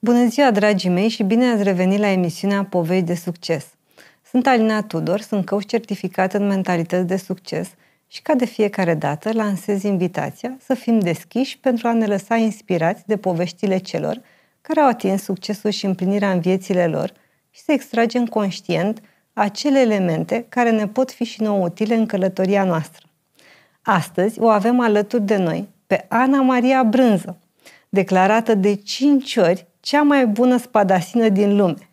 Bună ziua, dragii mei, și bine ați revenit la emisiunea Povei de Succes. Sunt Alina Tudor, sunt coach certificat în mentalități de succes și ca de fiecare dată lansez invitația să fim deschiși pentru a ne lăsa inspirați de poveștile celor care au atins succesul și împlinirea în viețile lor și să extragem conștient acele elemente care ne pot fi și nouă utile în călătoria noastră. Astăzi o avem alături de noi pe Ana Maria Brânză, declarată de cinci ori cea mai bună spadasină din lume.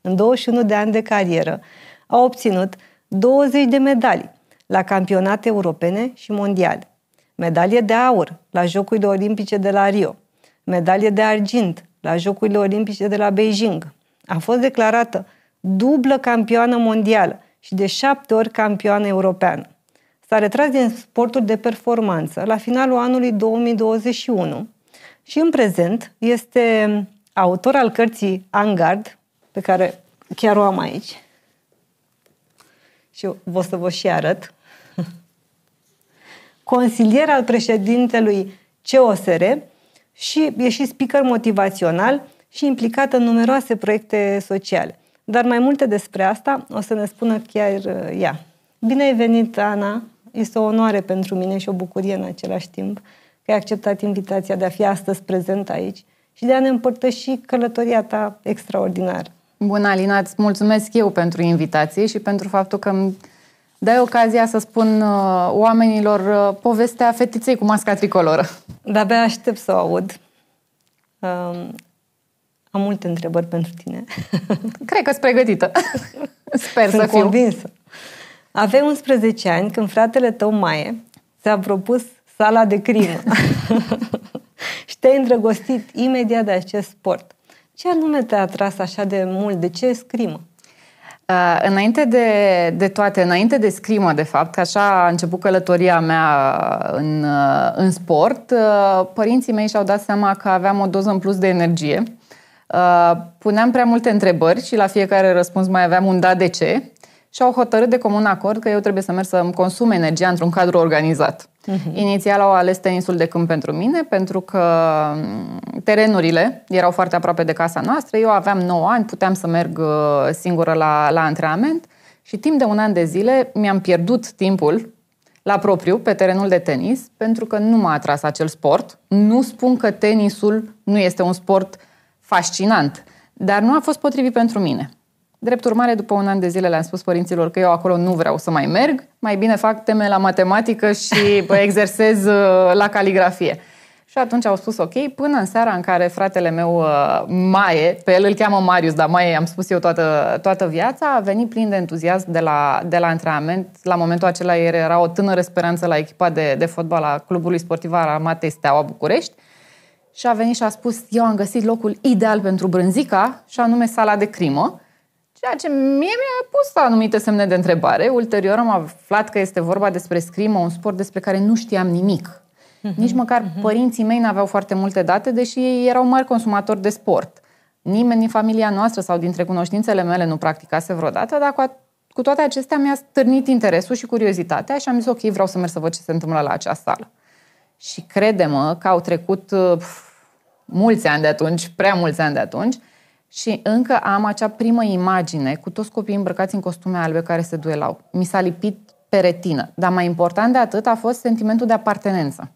În 21 de ani de carieră a obținut 20 de medalii la campionate europene și mondiale, medalie de aur la Jocurile Olimpice de la Rio, medalie de argint la Jocurile Olimpice de la Beijing. A fost declarată dublă campioană mondială și de șapte ori campioană europeană. S-a retras din sportul de performanță la finalul anului 2021 și în prezent este autor al cărții Angard, pe care chiar o am aici. Și o să vă și arăt. Consilier al președintelui COSR și e și speaker motivațional și implicat în numeroase proiecte sociale. Dar mai multe despre asta o să ne spună chiar uh, ea. Bine ai venit, Ana! Este o onoare pentru mine și o bucurie în același timp că ai acceptat invitația de a fi astăzi prezent aici și de a ne împărtăși călătoria ta extraordinară. Bună, Alina, îți mulțumesc eu pentru invitație și pentru faptul că îmi dai ocazia să spun uh, oamenilor uh, povestea fetiței cu masca tricoloră. De-abia aștept să o aud. Um, am multe întrebări pentru tine. Cred că sunt pregătită. Sper Sunt să fiu. convinsă. Aveai 11 ani când fratele tău, Maie, ți-a propus sala de crimă. și te-ai îndrăgostit imediat de acest sport. Ce anume te-a atras așa de mult? De ce scrimă? Uh, înainte de, de toate, înainte de scrimă, de fapt, că așa a început călătoria mea în, uh, în sport, uh, părinții mei și-au dat seama că aveam o doză în plus de energie. Uh, puneam prea multe întrebări și la fiecare răspuns mai aveam un da de ce și au hotărât de comun acord că eu trebuie să merg să-mi consum energia într-un cadru organizat. Uh-huh. Inițial au ales tenisul de câmp pentru mine, pentru că mm, terenurile erau foarte aproape de casa noastră. Eu aveam 9 ani, puteam să merg uh, singură la, la antrenament și timp de un an de zile mi-am pierdut timpul la propriu pe terenul de tenis, pentru că nu m-a atras acel sport. Nu spun că tenisul nu este un sport fascinant, dar nu a fost potrivit pentru mine. Drept urmare, după un an de zile le-am spus părinților că eu acolo nu vreau să mai merg, mai bine fac teme la matematică și exersez uh, la caligrafie. Și atunci au spus ok, până în seara în care fratele meu uh, Maie, pe el îl cheamă Marius, dar Maie am spus eu toată, toată viața, a venit plin de entuziasm de la, de la antrenament. La momentul acela era o tânără speranță la echipa de, de fotbal a clubului sportiv al Armatei Steaua București și a venit și a spus eu am găsit locul ideal pentru Brânzica și anume sala de crimă Ceea ce mie mi-a pus anumite semne de întrebare. Ulterior am aflat că este vorba despre scrimă, un sport despre care nu știam nimic. Mhm. Nici măcar mhm. părinții mei n-aveau foarte multe date, deși ei erau mari consumatori de sport. Nimeni din familia noastră sau dintre cunoștințele mele nu practicase vreodată, dar cu, cu toate acestea mi-a stârnit interesul și curiozitatea și am zis ok, vreau să merg să văd ce se întâmplă la acea sală. Și crede-mă că au trecut uh, pf, mulți ani de atunci, prea mulți ani de atunci, uh, și încă am acea primă imagine cu toți copiii îmbrăcați în costume albe care se duelau. Mi s-a lipit pe retină. Dar mai important de atât a fost sentimentul de apartenență.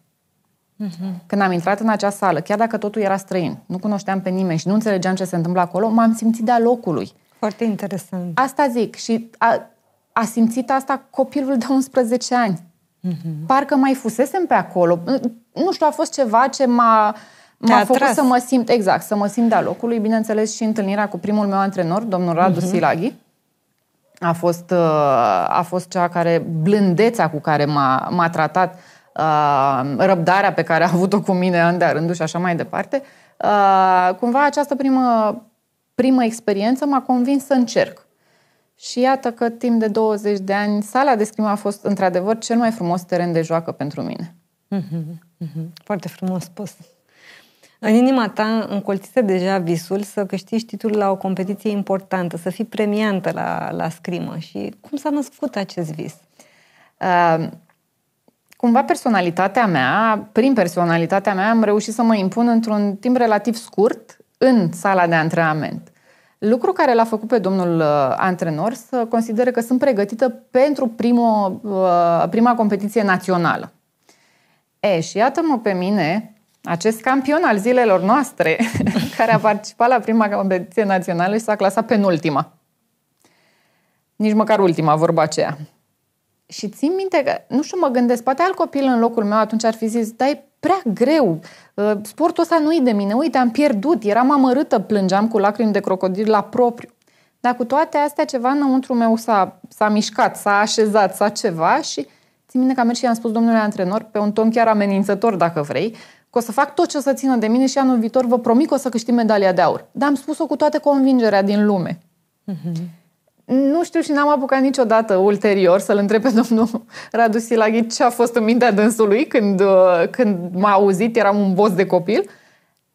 Mhm. Când am intrat în acea sală, chiar dacă totul era străin, nu cunoșteam pe nimeni și nu înțelegeam ce se întâmplă acolo, m-am simțit de-a locului. Foarte interesant. Asta zic. Și a, a simțit asta copilul de 11 ani. Uh-huh. Parcă mai fusesem pe acolo. Nu știu, a fost ceva ce m-a... Uh, a m-a făcut atras. să mă simt, exact, să mă simt de-a locului. Bineînțeles și întâlnirea cu primul meu antrenor, domnul Radu uh-huh. Silaghi, a fost, uh, a fost cea care, blândețea cu care m-a, m-a tratat, uh, răbdarea pe care a avut-o cu mine în de rândul și așa mai departe, uh, cumva această primă, primă experiență m-a convins să încerc. Și iată că timp de 20 de ani sala de scrim a fost într-adevăr cel mai frumos teren de joacă pentru mine. Mm-hmm. Mm-hmm. Foarte frumos spus. În inima ta încolțise deja visul să câștigi titlul la o competiție importantă, să fii premiantă la, la scrimă. Și cum s-a născut acest vis? Uh, cumva personalitatea mea, prin personalitatea mea, am reușit să mă impun într-un timp relativ scurt în sala de antrenament. Lucru care l-a făcut pe domnul uh, antrenor să considere că sunt pregătită pentru primul, uh, prima competiție națională. E, și iată-mă pe mine acest campion al zilelor noastre, care a participat la prima competiție națională și s-a clasat penultima. Nici măcar ultima, vorba aceea. Și țin minte că, nu știu, mă gândesc, poate alt copil în locul meu atunci ar fi zis, dai prea greu, ă, sportul ăsta nu-i de mine, uite, am pierdut, eram amărâtă, plângeam cu lacrimi de crocodil la propriu. Dar cu toate astea, ceva înăuntru meu s-a, s-a mișcat, s-a așezat, s-a ceva și țin minte că am mers și i-am spus domnului antrenor, pe un ton chiar amenințător, dacă vrei, că o să fac tot ce o să țină de mine și anul viitor vă promit că o să câștig medalia de aur. Dar am spus-o cu toată convingerea din lume. Mm-hmm. Nu știu și n-am apucat niciodată ulterior să-l întreb pe domnul Radu Silaghi ce a fost în mintea dânsului când, uh, când m-a auzit, eram un boss de copil.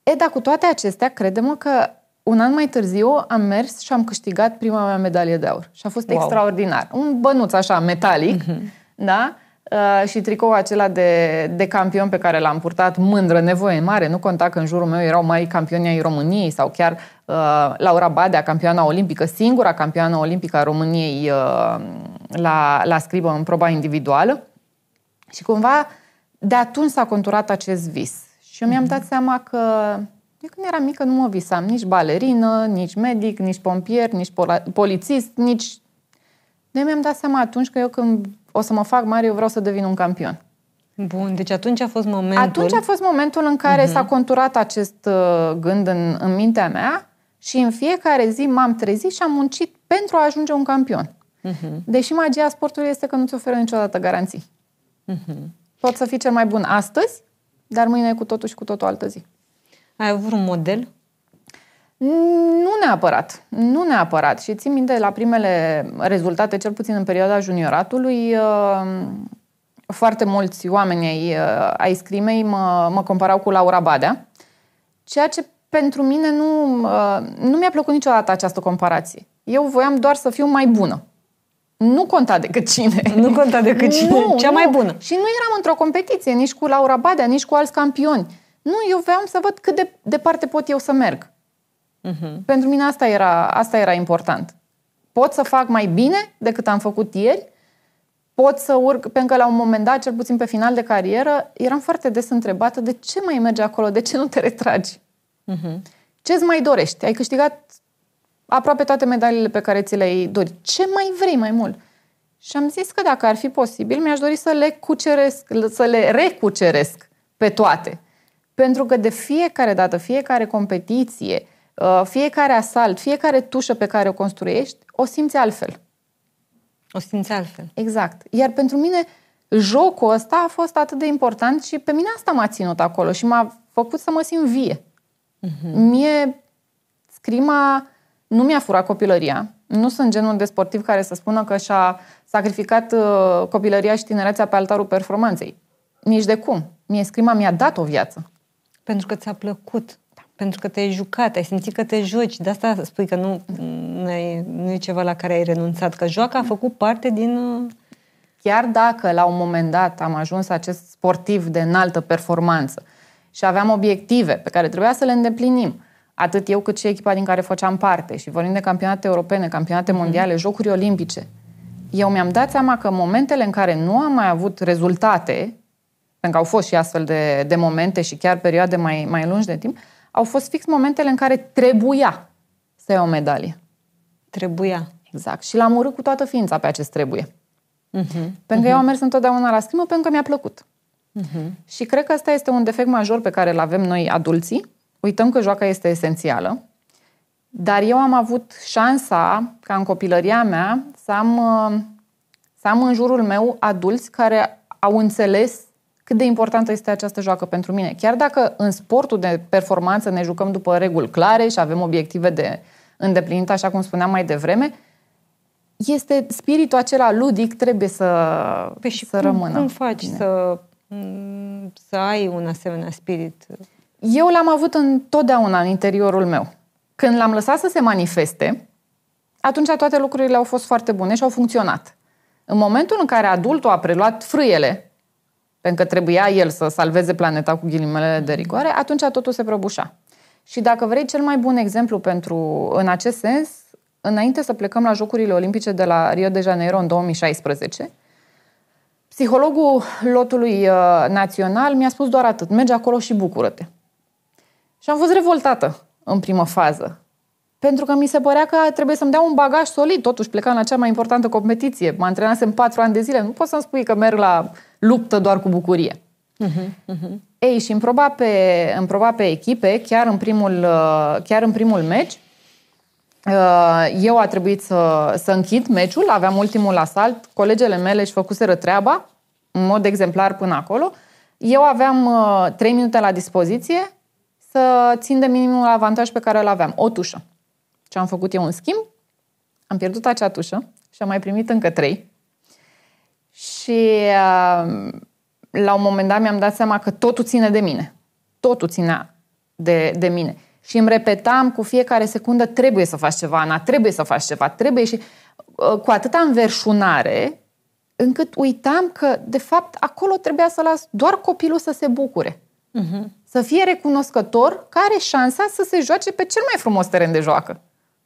E, dar cu toate acestea, credem că un an mai târziu am mers și am câștigat prima mea medalie de aur. Și a fost wow. extraordinar. Un bănuț așa, metalic, mm-hmm. da? Uh, și tricou acela de, de campion pe care l-am purtat, mândră, nevoie mare, nu conta că în jurul meu erau mai campioni ai României sau chiar uh, Laura Badea, campioana olimpică, singura campioană olimpică a României uh, la, la scribă în proba individuală. Și cumva de atunci s-a conturat acest vis. Și eu mi-am mhm. dat seama că eu când eram mică nu mă visam nici balerină, nici medic, nici pompier, nici polițist, nici... Noi mi-am dat seama atunci că eu când o să mă fac mare, eu vreau să devin un campion. Bun, deci atunci a fost momentul... Atunci a fost momentul în care uh-huh. s-a conturat acest uh, gând în, în mintea mea și în fiecare zi m-am trezit și am muncit pentru a ajunge un campion. Uh-huh. Deși magia sportului este că nu-ți oferă niciodată garanții. Uh-huh. Poți să fii cel mai bun astăzi, dar mâine e cu totul și cu totul altă zi. Ai avut un model nu neapărat, nu neapărat. Și țin minte la primele rezultate, cel puțin în perioada junioratului, uh, foarte mulți oameni ai, uh, ai scrimei mă, mă comparau cu Laura Badea, ceea ce pentru mine nu, uh, nu mi-a plăcut niciodată această comparație. Eu voiam doar să fiu mai bună. Nu conta decât cine. Nu conta decât cine. Nu, Cea nu. mai bună. Și nu eram într-o competiție nici cu Laura Badea, nici cu alți campioni. Nu, eu voiam să văd cât de departe pot eu să merg. Uh-huh. Pentru mine asta era, asta era important. Pot să fac mai bine decât am făcut ieri, pot să urc, pentru că la un moment dat, cel puțin pe final de carieră, eram foarte des întrebată de ce mai mergi acolo, de ce nu te retragi? Uh-huh. Mhm. ce îți mai dorești? Ai câștigat aproape toate medaliile pe care ți le-ai dorit. Ce mai vrei mai mult? Și am zis că dacă ar fi posibil, mi-aș dori să le cuceresc, să le recuceresc pe toate. Pentru că de fiecare dată, fiecare competiție, Uh, fiecare asalt, fiecare tușă pe care o construiești, o simți altfel. O simți altfel. Exact. Iar pentru mine, jocul ăsta a fost atât de important și pe mine asta m-a ținut acolo și m-a făcut să mă simt vie. Uh-huh. Mie, scrima nu mi-a furat copilăria. Nu sunt genul de sportiv care să spună că și-a sacrificat uh, copilăria și tinerețea pe altarul performanței. Nici de cum. Mie scrima mi-a dat o viață. Pentru că ți-a plăcut pentru că te-ai jucat, ai simțit că te joci. De asta spui că nu, nu, e, nu e ceva la care ai renunțat, că joaca a făcut parte din... Uh, chiar dacă la un moment dat am ajuns acest sportiv de înaltă performanță și aveam obiective pe care trebuia să le îndeplinim, atât eu cât și echipa din care făceam parte și vorbim de campionate europene, campionate mhm. mondiale, jocuri olimpice, eu mi-am dat seama că momentele în care nu am mai avut rezultate, pentru că au fost și astfel de, de momente și chiar perioade mai, mai lungi de timp, au fost fix momentele în care trebuia să iau o medalie. Trebuia. Exact. Și l-am urât cu toată ființa pe acest trebuie. Uh-huh. Pentru că uh-huh. eu am mers întotdeauna la schimb pentru că mi-a plăcut. Uh-huh. Și cred că asta este un defect major pe care îl avem noi adulții. Uităm că joaca este esențială. Dar eu am avut șansa, ca în copilăria mea, să am, uh, să am în jurul meu adulți care au înțeles cât de importantă este această joacă pentru mine. Chiar dacă în sportul de performanță ne jucăm după reguli clare și avem obiective de îndeplinit, așa cum spuneam mai devreme, este spiritul acela ludic trebuie să, păi și să cum, rămână. Cum faci să, mm, să ai un asemenea spirit? Eu l-am avut întotdeauna în interiorul meu. Când l-am lăsat să se manifeste, atunci toate lucrurile au fost foarte bune și au funcționat. În momentul în care adultul a preluat frâiele pentru că trebuia el să salveze planeta cu ghilimele de rigoare, atunci totul se prăbușa. Și dacă vrei cel mai bun exemplu pentru, în acest sens, înainte să plecăm la Jocurile Olimpice de la Rio de Janeiro în 2016, psihologul lotului uh, național mi-a spus doar atât, merge acolo și bucură-te. Și am fost revoltată în primă fază, pentru că mi se părea că trebuie să-mi dea un bagaj solid. Totuși, plecam la cea mai importantă competiție. Mă antrenasem patru ani de zile. Nu pot să-mi spui că merg la luptă doar cu bucurie. Uh-huh, uh-huh. Ei, și în proba, pe, în proba pe echipe, chiar în primul, uh, chiar în primul meci, uh, eu a trebuit să, să închid meciul, aveam ultimul asalt, colegele mele își făcuseră treaba, în mod exemplar până acolo. Eu aveam uh, trei minute la dispoziție să țin de minimul avantaj pe care îl aveam, o tușă. Ce am făcut eu în schimb? Am pierdut acea tușă și am mai primit încă trei. Și uh, la un moment dat mi-am dat seama că totul ține de mine. Totul ținea de, de mine. Și îmi repetam cu fiecare secundă, trebuie să faci ceva, Ana, trebuie să faci ceva, trebuie și uh, cu atâta înverșunare încât uitam că, de fapt, acolo trebuia să las doar copilul să se bucure. Uh-huh. Să fie recunoscător că are șansa să se joace pe cel mai frumos teren de joacă,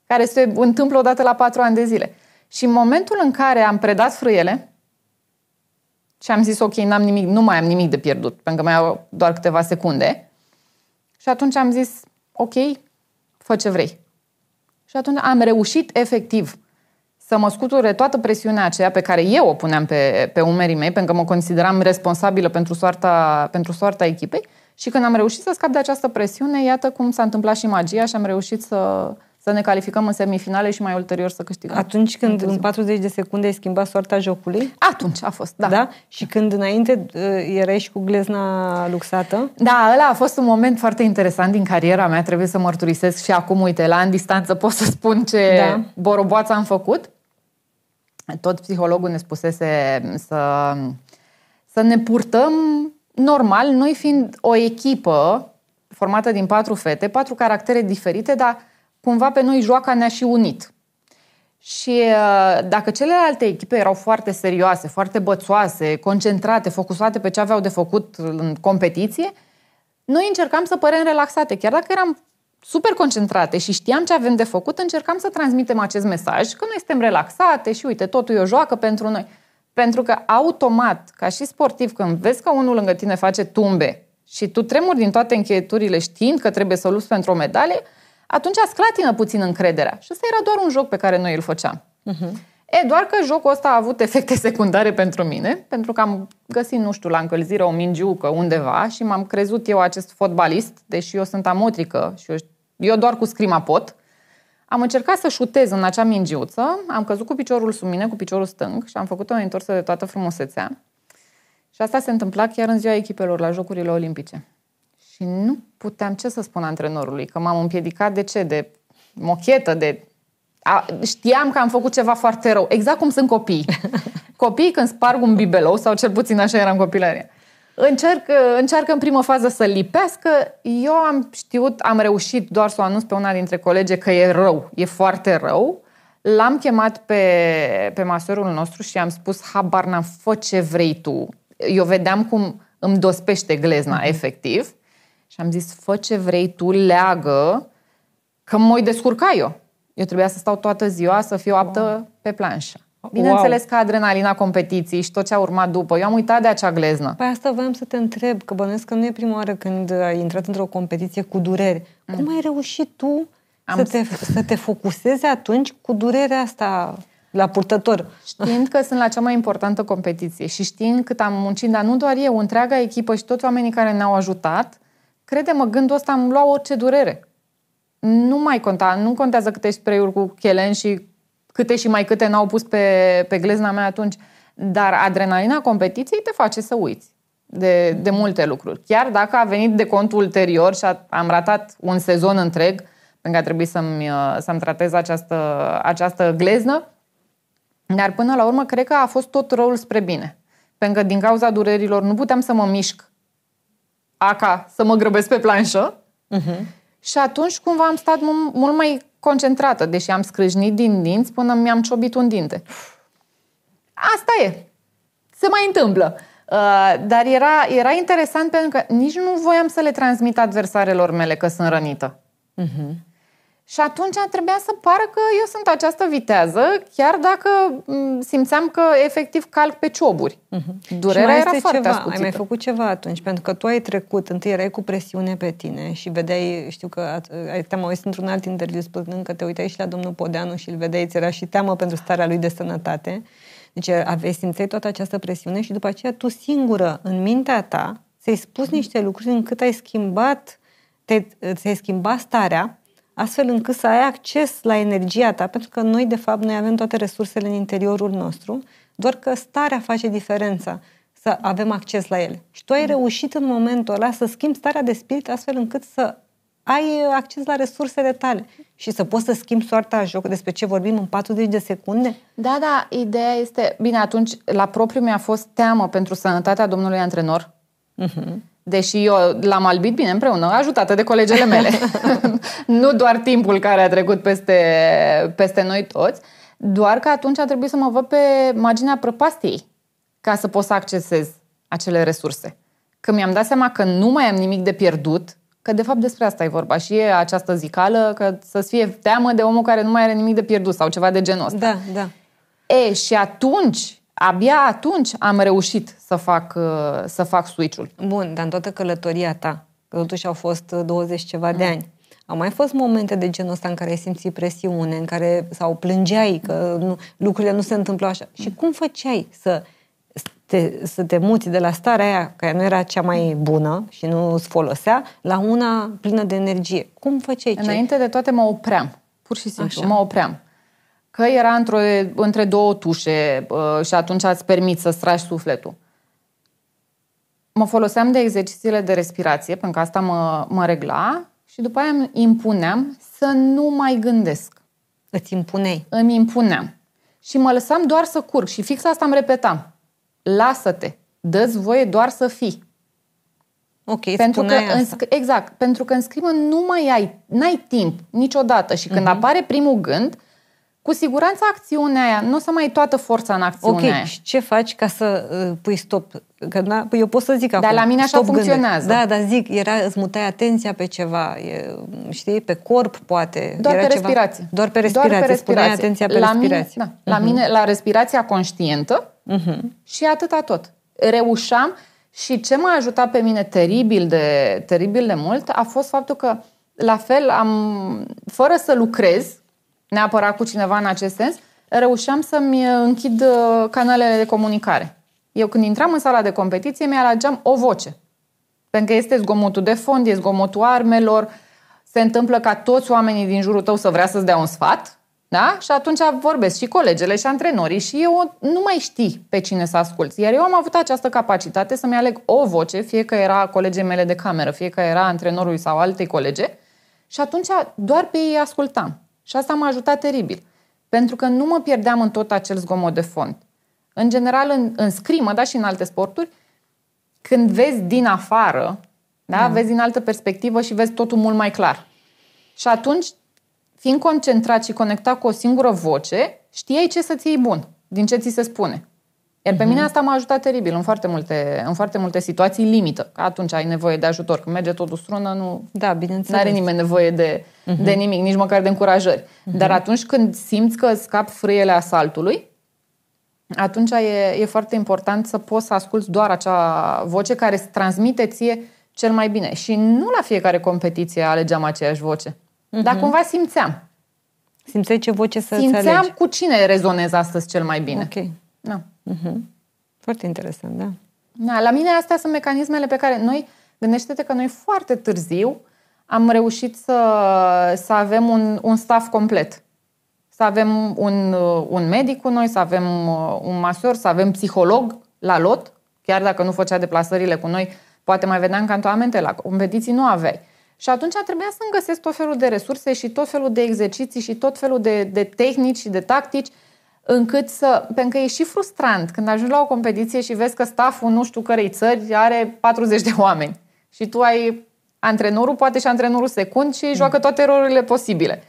care se întâmplă odată la patru ani de zile. Și în momentul în care am predat frâiele, și am zis, ok, n-am nimic, nu mai am nimic de pierdut, pentru că mai au doar câteva secunde. Și atunci am zis, ok, fă ce vrei. Și atunci am reușit efectiv să mă scuture toată presiunea aceea pe care eu o puneam pe, pe umerii mei, pentru că mă consideram responsabilă pentru soarta, pentru soarta echipei. Și când am reușit să scap de această presiune, iată cum s-a întâmplat și magia și am reușit să, să ne calificăm în semifinale și mai ulterior să câștigăm. Atunci când în 40 de secunde ai schimbat soarta jocului? Atunci a fost, da. da? Și când înainte uh, erai și cu glezna luxată? Da, ăla a fost un moment foarte interesant din cariera mea, trebuie să mărturisesc și acum, uite, la în distanță pot să spun ce da. boroboață am făcut. Tot psihologul ne spusese să, să ne purtăm normal, noi fiind o echipă formată din patru fete, patru caractere diferite, dar cumva pe noi joaca ne-a și unit. Și uh, dacă celelalte echipe erau foarte serioase, foarte bățoase, concentrate, focusate pe ce aveau de făcut în competiție, noi încercam să părem relaxate. Chiar dacă eram super concentrate și știam ce avem de făcut, încercam să transmitem acest mesaj că noi suntem relaxate și uite, totul e o joacă pentru noi. Pentru că automat, ca și sportiv, când vezi că unul lângă tine face tumbe și tu tremuri din toate încheieturile știind că trebuie să lupți pentru o medalie, atunci sclatină puțin încrederea. Și ăsta era doar un joc pe care noi îl făceam. Uh-huh. E, doar că jocul ăsta a avut efecte secundare pentru mine, pentru că am găsit, nu știu, la încălzire o mingiucă undeva și m-am crezut eu acest fotbalist, deși eu sunt amotrică și eu, eu doar cu scrima pot. Am încercat să șutez în acea mingiuță, am căzut cu piciorul sub mine, cu piciorul stâng și am făcut o întorsă de toată frumusețea. Și asta se întâmpla chiar în ziua echipelor la Jocurile Olimpice. Și nu puteam ce să spun antrenorului, că m-am împiedicat de ce? De mochetă, de... A, știam că am făcut ceva foarte rău, exact cum sunt copii. Copiii când sparg un bibelou, sau cel puțin așa eram copilărie, încerc, încearcă în primă fază să lipească. Eu am știut, am reușit doar să o anunț pe una dintre colege că e rău, e foarte rău. L-am chemat pe, pe masorul nostru și am spus, habar n-am, fă ce vrei tu. Eu vedeam cum îmi dospește glezna, mhm. efectiv. Și am zis, fă ce vrei tu, leagă, că mă descurca eu. Eu trebuia să stau toată ziua, să fiu aptă wow. pe planșă. Bineînțeles wow. că adrenalina competiției și tot ce a urmat după. Eu am uitat de acea gleznă. Păi asta voiam să te întreb, că bănuiesc că nu e prima oară când uh, ai intrat într-o competiție cu dureri. Mm. Cum ai reușit tu am să, te, să te focusezi atunci cu durerea asta la purtător? Știind că sunt la cea mai importantă competiție și știind cât am muncit, dar nu doar eu, întreaga echipă și toți oamenii care ne-au ajutat, Crede-mă, gândul ăsta îmi lua orice durere. Nu mai conta, nu contează câte spray-uri cu chelen și câte și mai câte n-au pus pe, pe glezna mea atunci. Dar adrenalina competiției te face să uiți de, de multe lucruri. Chiar dacă a venit de cont ulterior și a, am ratat un sezon întreg, pentru că a trebuit să-mi, uh, să-mi tratez această, această gleznă, dar până la urmă cred că a fost tot răul spre bine. Pentru că din cauza durerilor nu puteam să mă mișc aca să mă grăbesc pe planșă. Uh-huh. Și atunci cumva am stat mult, mult mai concentrată, deși am scrâșnit din dinți până mi-am ciobit un dinte. Asta e. Se mai întâmplă. Uh, dar era, era interesant pentru că nici nu voiam să le transmit adversarelor mele că sunt rănită. Uh-huh. Și atunci trebuia să pară că eu sunt această vitează, chiar dacă simțeam că efectiv calc pe cioburi. Uh-huh. Durerea era foarte ceva. ascuțită. Ai mai făcut ceva atunci, pentru că tu ai trecut, întâi erai cu presiune pe tine și vedeai, știu că ai te-am auzit într-un alt interviu spunând că te uitai și la domnul Podeanu și îl vedeai, ți era și teamă pentru starea lui de sănătate. Deci aveai, simțit toată această presiune și după aceea tu singură, în mintea ta, ți-ai spus niște lucruri încât ai schimbat, te, ți-ai schimbat starea astfel încât să ai acces la energia ta, pentru că noi, de fapt, noi avem toate resursele în interiorul nostru, doar că starea face diferența să avem acces la ele. Și tu ai mm. reușit în momentul ăla să schimbi starea de spirit astfel încât să ai uh, acces la resursele tale și să poți să schimbi soarta a joc, despre ce vorbim în 40 de secunde? Da, da, ideea este, bine, atunci la propriu mi-a fost teamă pentru sănătatea domnului antrenor. Uh-huh deși eu l-am albit bine împreună, ajutată de colegele mele. nu doar timpul care a trecut peste, peste noi toți, doar că atunci a trebuit să mă văd pe marginea prăpastiei ca să pot să accesez acele resurse. Că mi-am dat seama că nu mai am nimic de pierdut, că de fapt despre asta e vorba și e această zicală, că să-ți fie teamă de omul care nu mai are nimic de pierdut sau ceva de genul ăsta. Da, da. E, și atunci abia atunci am reușit să fac, uh, să fac switch-ul. Bun, dar în toată călătoria ta, că totuși au fost 20 uh, ceva mm. de ani, au mai fost momente de genul ăsta în care ai simțit presiune, în care sau plângeai că nu, lucrurile nu se întâmplă așa. Mm. Și cum făceai să te, să te muți de la starea aia, care nu era cea mai bună și nu îți folosea, la una plină de energie? Cum făceai? Înainte ce? de toate mă opream, pur și simplu, așa. mă opream că era într-o, între două tușe uh, și atunci ați permis să strași sufletul. Mă foloseam de exercițiile de respirație, pentru că asta mă, mă regla și după aia îmi impuneam să nu mai gândesc. Îți impuneai? Îmi impuneam. Și mă lăsam doar să curg și fix asta îmi repetam. Lasă-te, dă-ți voie doar să fii. Ok, pentru că asta. exact, pentru că în scrimă nu mai ai, n-ai timp niciodată și când uh-huh. apare primul gând, cu siguranță acțiunea aia, nu o să mai e toată forța în acțiune. Ok, și ce faci ca să uh, pui stop? Că na, eu pot să zic acum. Dar la mine așa funcționează. Gândă. Da, dar zic, era, îți mutai atenția pe ceva, e, știi, pe corp poate. Doar era pe ceva, respirație. Doar pe respirație, doar pe respirație. atenția pe la respirație. Mine, da, uh-huh. La mhm. mine, la respirația conștientă uh-huh. și atâta tot. Reușeam și ce m-a ajutat pe mine teribil de, teribil de mult a fost faptul că la fel am, fără să lucrez, neapărat cu cineva în acest sens, reușeam să-mi uh, închid uh, canalele de comunicare. Eu când intram în sala de competiție, mi-alageam o voce. Pentru că este zgomotul de fond, este zgomotul armelor, se întâmplă ca toți oamenii din jurul tău să vrea să-ți dea un sfat, da? Și atunci vorbesc și colegele și antrenorii și eu nu mai știi pe cine să asculți. Iar eu am avut această capacitate să-mi aleg o voce, fie că era colegii mele de cameră, fie că era antrenorului sau alte colege, și atunci doar pe ei ascultam. Și asta m-a ajutat teribil, pentru că nu mă pierdeam în tot acel zgomot de fond. În general, în, în scrimă, dar și în alte sporturi, când vezi din afară, da, mm. vezi din altă perspectivă și vezi totul mult mai clar. Și atunci, fiind concentrat și conectat cu o singură voce, știi ce să-ți iei bun, din ce ți se spune. Iar pe mhm. mine asta m-a ajutat teribil în foarte multe, în foarte multe situații limită. Că atunci ai nevoie de ajutor. Când merge totul strună, nu da, are nimeni nevoie de, uh-huh. de nimic, nici măcar de încurajări. Uh-huh. Dar atunci când simți că scap frâiele asaltului, atunci e, e foarte important să poți să asculți doar acea voce care îți transmite ție cel mai bine. Și nu la fiecare competiție alegeam aceeași voce. Uh-huh. Dar cumva simțeam. Simțeai ce voce să Simțeam alegi. cu cine rezonez astăzi cel mai bine. Ok. Da. Uh-huh. Foarte interesant, da. da. La mine astea sunt mecanismele pe care noi, gândește-te că noi foarte târziu am reușit să, să avem un, un staff complet. Să avem un, un medic cu noi, să avem uh, un masor, să avem psiholog la lot, chiar dacă nu făcea deplasările cu noi, poate mai vedeam cantoamente la competiții, nu aveai. Și atunci trebuia să-mi găsesc tot felul de resurse și tot felul de exerciții și tot felul de, de tehnici și de tactici încât să... Pentru că e și frustrant când ajungi la o competiție și vezi că staful nu știu cărei țări are 40 de oameni și tu ai antrenorul, poate și antrenorul secund și mm. joacă toate rolurile posibile.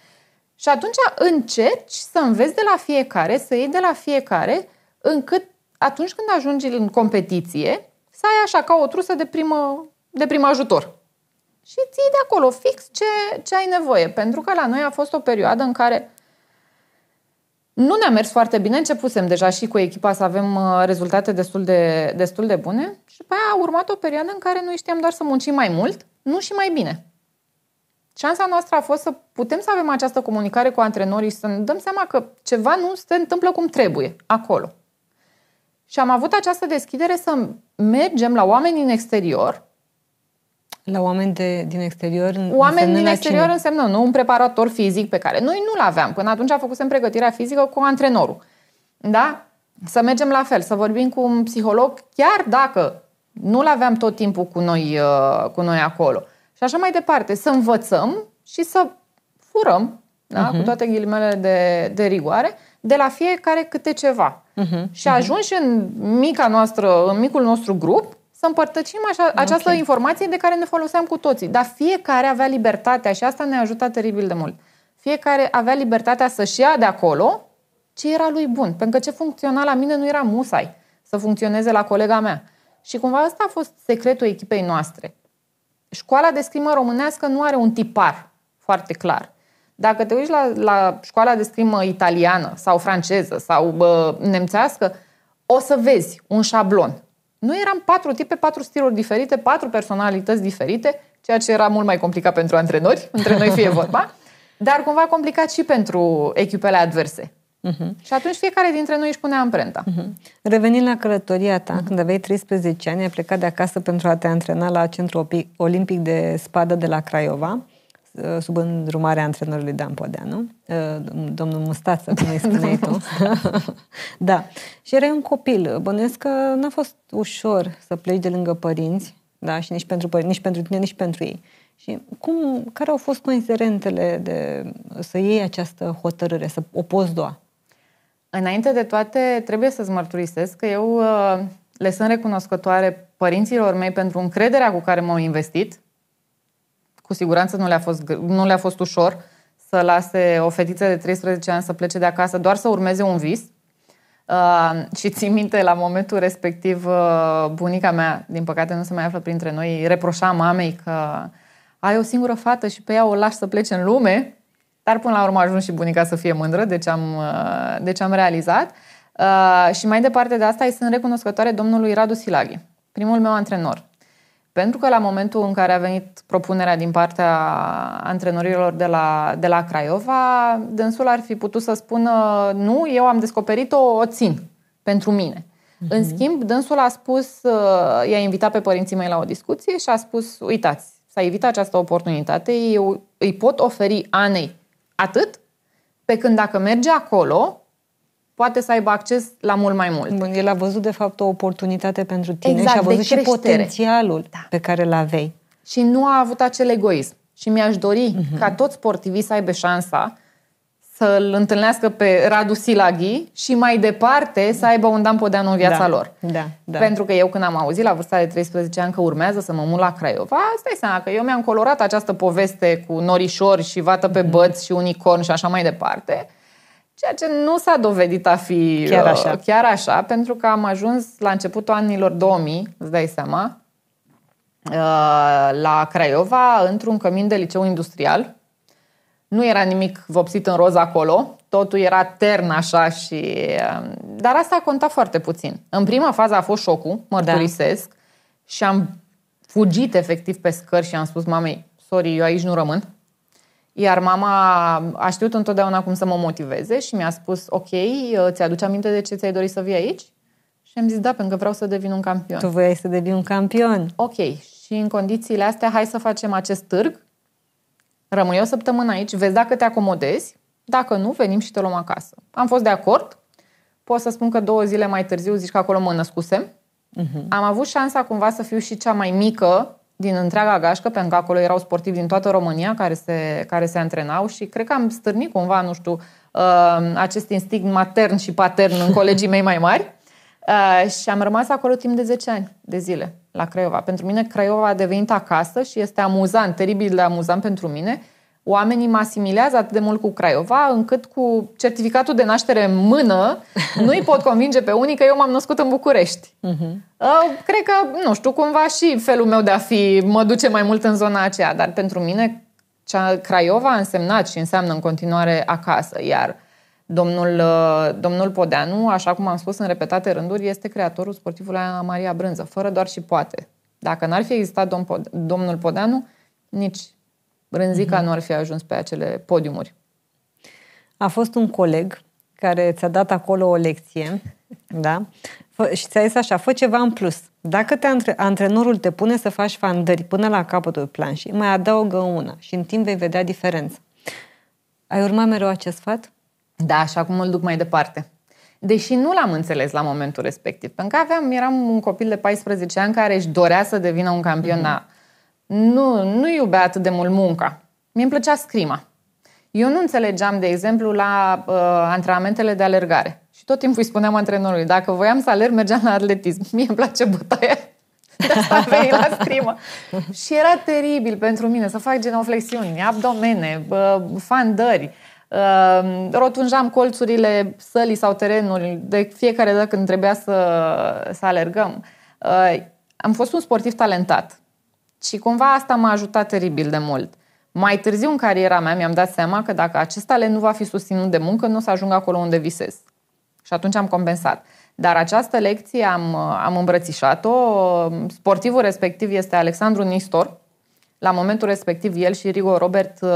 Și atunci încerci să înveți de la fiecare, să iei de la fiecare, încât atunci când ajungi în competiție, să ai așa ca o trusă de, primă, de prim ajutor. Și ții de acolo fix ce, ce ai nevoie. Pentru că la noi a fost o perioadă în care nu ne-a mers foarte bine, începusem deja și cu echipa să avem uh, rezultate destul de, destul de bune și după aia a urmat o perioadă în care noi știam doar să muncim mai mult, nu și mai bine. Șansa noastră a fost să putem să avem această comunicare cu antrenorii, să ne dăm seama că ceva nu se întâmplă cum trebuie acolo. Și am avut această deschidere să mergem la oameni în exterior la oameni de, din exterior? Oameni din exterior cine? însemnă nu, un preparator fizic pe care noi nu-l aveam. Până atunci a făcusem pregătirea fizică cu antrenorul. Da? Să mergem la fel, să vorbim cu un psiholog, chiar dacă nu-l aveam tot timpul cu noi, uh, cu noi acolo. Și așa mai departe, să învățăm și să furăm, da? uh-huh. cu mhm. toate ghilimele de, de rigoare, de la fiecare câte ceva. Uh-huh. Și mhm. ajungi în mica noastră, în micul nostru grup, să împărtășim așa, această okay. informație de care ne foloseam cu toții. Dar fiecare avea libertatea și asta ne-a ajutat teribil de mult. Fiecare avea libertatea să-și ia de acolo ce era lui bun. Pentru că ce funcționa la mine nu era musai să funcționeze la colega mea. Și cumva asta a fost secretul echipei noastre. Școala de scrimă românească nu are un tipar foarte clar. Dacă te uiți la, la școala de scrimă italiană sau franceză sau bă, nemțească, o să vezi un șablon noi eram patru tipe, patru stiluri diferite, patru personalități diferite, ceea ce era mult mai complicat pentru antrenori, între noi fie vorba, dar cumva complicat și pentru echipele adverse. Uh-huh. Și atunci fiecare dintre noi își punea amprenta. Uh-huh. Revenind la călătoria ta, uh-huh. când aveai 13 ani, ai plecat de acasă pentru a te antrena la Centrul Olimpic de Spadă de la Craiova. Uh, sub îndrumarea antrenorului Dan Podeanu, domnul uh, Domnul Mustață, cum îi spuneai da, tu. da. Și erai un copil. Bănuiesc că n-a fost ușor să pleci de lângă părinți, da? Și nici pentru, părinți, nici pentru tine, nici pentru ei. Și cum, care au fost considerentele de să iei această hotărâre, să o poți doa? Înainte de toate, trebuie să-ți mărturisesc că eu uh, le sunt recunoscătoare părinților mei pentru încrederea cu care m-au investit cu siguranță nu le-a fost, nu le-a fost ușor să lase o fetiță de 13 ani să plece de acasă doar să urmeze un vis. Uh, și țin minte, la momentul respectiv, uh, bunica mea, din păcate nu se mai află printre noi, reproșa mamei că ai o singură fată și pe ea o lași să plece în lume, dar până la urmă a ajuns și bunica să fie mândră, deci am, uh, deci am realizat. Uh, și mai departe de asta, îi sunt recunoscătoare domnului Radu Silaghi, primul meu antrenor pentru că la momentul în care a venit propunerea din partea antrenorilor de la, de la Craiova, dânsul ar fi putut să spună nu, eu am descoperit-o, o țin pentru mine. Uh-huh. În schimb, dânsul a spus, uh, i-a invitat pe părinții mei la o discuție și a spus, uitați, s-a evitat această oportunitate, eu îi pot oferi Anei atât, pe când dacă merge acolo, poate să aibă acces la mult mai mult. Bun, el a văzut de fapt o oportunitate pentru tine exact, și a văzut și potențialul da. pe care îl avei. Și nu a avut acel egoism. Și mi-aș dori uh-huh. ca toți sportivii să aibă șansa să-l întâlnească pe Radu Silaghi și mai departe să aibă un de anul în viața da, lor. Da, da. Pentru că eu când am auzit la vârsta de 13 ani că urmează să mă mut la Craiova, stai seama că eu mi-am colorat această poveste cu norișori și vată pe mhm. băți și unicorn și așa mai departe ceea ce nu s-a dovedit a fi chiar uh, așa. chiar așa, pentru că am ajuns la începutul anilor 2000, îți dai seama, uh, la Craiova, într-un cămin de liceu industrial. Nu era nimic vopsit în roz acolo, totul era tern așa și... Uh, dar asta a contat foarte puțin. În prima fază a fost șocul, mărturisesc, da. și am fugit efectiv pe scări și am spus mamei, sorry, eu aici nu rămân. Iar mama a știut întotdeauna cum să mă motiveze și mi-a spus, ok, uh, ți-aduce aminte de ce ți-ai dorit să vii aici? Și am zis, da, pentru că vreau să devin un campion. Tu vrei să devii un campion. Ok, și în condițiile astea, hai să facem acest târg. Rămâi o săptămână aici, vezi dacă te acomodezi. Dacă nu, venim și te luăm acasă. Am fost de acord. Pot să spun că două zile mai târziu, zici că acolo mă născusem. Uh-huh. Am avut șansa cumva să fiu și cea mai mică din întreaga gașcă, pentru că acolo erau sportivi din toată România care se, care se antrenau și cred că am stârnit cumva, nu știu, uh, acest instinct matern și patern în colegii mei mai mari. Uh, și am rămas acolo timp de 10 ani de zile la Craiova. Pentru mine Craiova a devenit acasă și este amuzant, teribil de amuzant pentru mine, oamenii mă asimilează atât de mult cu Craiova, încât cu certificatul de naștere în mână nu-i pot convinge pe unii că eu m-am născut în București. Uh-huh. Cred că, nu știu, cumva și felul meu de a fi mă duce mai mult în zona aceea, dar pentru mine cea, Craiova a însemnat și înseamnă în continuare acasă, iar domnul, uh, domnul Podeanu, așa cum am spus în repetate rânduri, este creatorul sportivului Ana Maria Brânză, fără doar și poate. Dacă n-ar fi existat domn domnul Podeanu, nici Rânzica uh-huh. nu ar fi ajuns pe acele podiumuri. A fost un coleg care ți-a dat acolo o lecție, da? Fă, și ți-a zis așa, fă ceva în plus. Dacă te antre- antrenorul te pune să faci fandări până la capătul planșii, mai adaugă una și în timp vei vedea diferența. Ai urmat mereu acest sfat? Da, așa cum îl duc mai departe. Deși nu l-am înțeles la momentul respectiv, pentru că aveam, eram un copil de 14 ani care își dorea să devină un campion mm-hmm nu, nu iubea atât de mult munca. Mie îmi plăcea scrima. Eu nu înțelegeam, de exemplu, la uh, antrenamentele de alergare. Și tot timpul îi spuneam antrenorului, dacă voiam să alerg, mergeam la atletism. Mie îmi place bătaia. De asta la scrimă. și era teribil pentru mine să fac genoflexiuni, abdomene, uh, fandări. Uh, rotunjam colțurile sălii sau terenului de fiecare dată când trebuia să, să alergăm. Uh, am fost un sportiv talentat și cumva asta m-a ajutat teribil de mult. Mai târziu în cariera mea mi-am dat seama că dacă acest talent nu va fi susținut de muncă, nu o să ajung acolo unde visez. Și atunci am compensat. Dar această lecție am, am îmbrățișat-o. Sportivul respectiv este Alexandru Nistor. La momentul respectiv, el și Rigo Robert uh,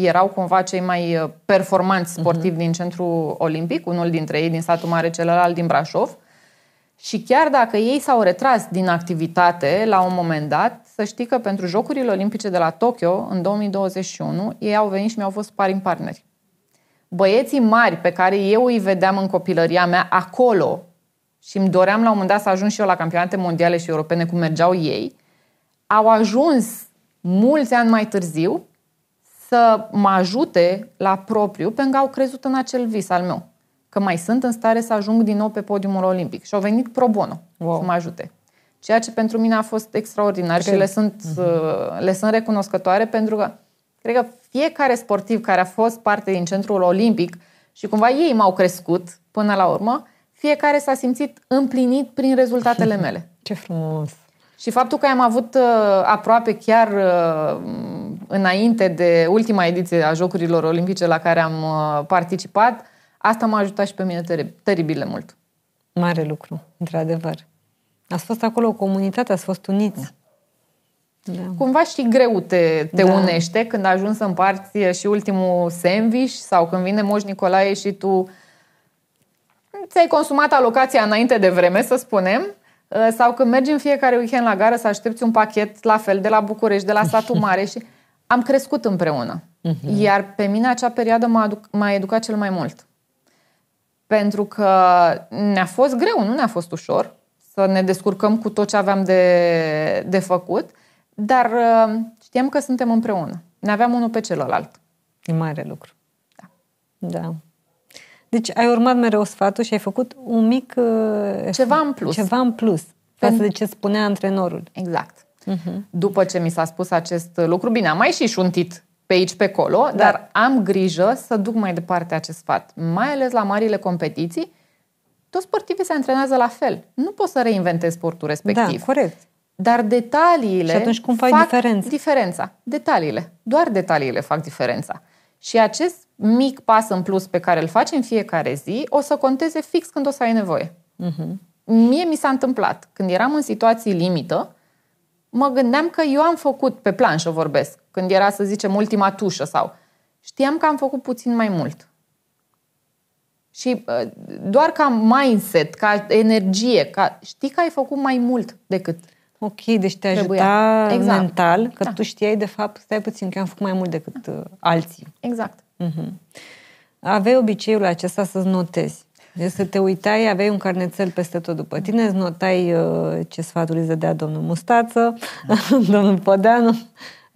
erau cumva cei mai uh, performanți sportivi uh-huh. din centrul olimpic, unul dintre ei din satul mare, celălalt din Brașov. Și chiar dacă ei s-au retras din activitate la un moment dat, să știi că pentru Jocurile Olimpice de la Tokyo, în 2021, ei au venit și mi-au fost în parneri Băieții mari pe care eu îi vedeam în copilăria mea acolo și îmi doream la un moment dat să ajung și eu la campionate mondiale și europene cum mergeau ei, au ajuns mulți ani mai târziu să mă ajute la propriu pentru că au crezut în acel vis al meu că mai sunt în stare să ajung din nou pe podiumul olimpic. Și au venit pro bono wow. să mă ajute. Ceea ce pentru mine a fost extraordinar cred. și le sunt, uh-huh. le sunt recunoscătoare pentru că cred că fiecare sportiv care a fost parte din centrul olimpic și cumva ei m-au crescut până la urmă, fiecare s-a simțit împlinit prin rezultatele mele. Ce frumos! Și faptul că am avut uh, aproape chiar uh, înainte de ultima ediție a Jocurilor Olimpice la care am uh, participat, Asta m-a ajutat și pe mine terib- teribil de mult. Mare lucru, într-adevăr. Ați fost acolo o comunitate, ați fost uniți. Da. Da. Cumva și greu te, te da. unește când ajungi să împarți și ultimul sandwich sau când vine Moș Nicolae și tu ți-ai consumat alocația înainte de vreme, să spunem, ă, sau când mergi în fiecare weekend la gară să aștepți un pachet la fel de la București, de la satul mare și am crescut împreună. Mhm. Iar pe mine acea perioadă m-a, aduc, m-a educat cel mai mult pentru că ne-a fost greu, nu ne-a fost ușor să ne descurcăm cu tot ce aveam de, de făcut, dar uh, știam că suntem împreună. Ne aveam unul pe celălalt. E mare lucru. Da. da. Deci ai urmat mereu sfatul și ai făcut un mic... Uh, Ceva în plus. Ceva în plus. Față de ce spunea antrenorul. Exact. Uh-huh. După ce mi s-a spus acest lucru, bine, am mai și șuntit pe aici, pe acolo, da. dar am grijă să duc mai departe acest sfat. Mai ales la marile competiții, toți sportivii se antrenează la fel. Nu poți să reinventezi sportul respectiv. Da, corect. Dar detaliile și atunci cum fac diferența? diferența. Detaliile. Doar detaliile fac diferența. Și acest mic pas în plus pe care îl faci în fiecare zi o să conteze fix când o să ai nevoie. Uh-huh. Mie mi s-a întâmplat. Când eram în situații limită, mă gândeam că eu am făcut, pe planșă vorbesc, când era, să zicem, ultima tușă sau... Știam că am făcut puțin mai mult. Și uh, doar ca mindset, ca energie, ca, știi că ai făcut mai mult decât Ok, deci te ajuta exact. mental, că da. tu știai de fapt, stai puțin, că am făcut mai mult decât da. alții. Exact. Uh-huh. Aveai obiceiul acesta să-ți notezi. Deci să te uitai, aveai un carnețel peste tot după tine, îți notai uh, ce sfaturi îți dădea domnul Mustață, domnul Podeanu,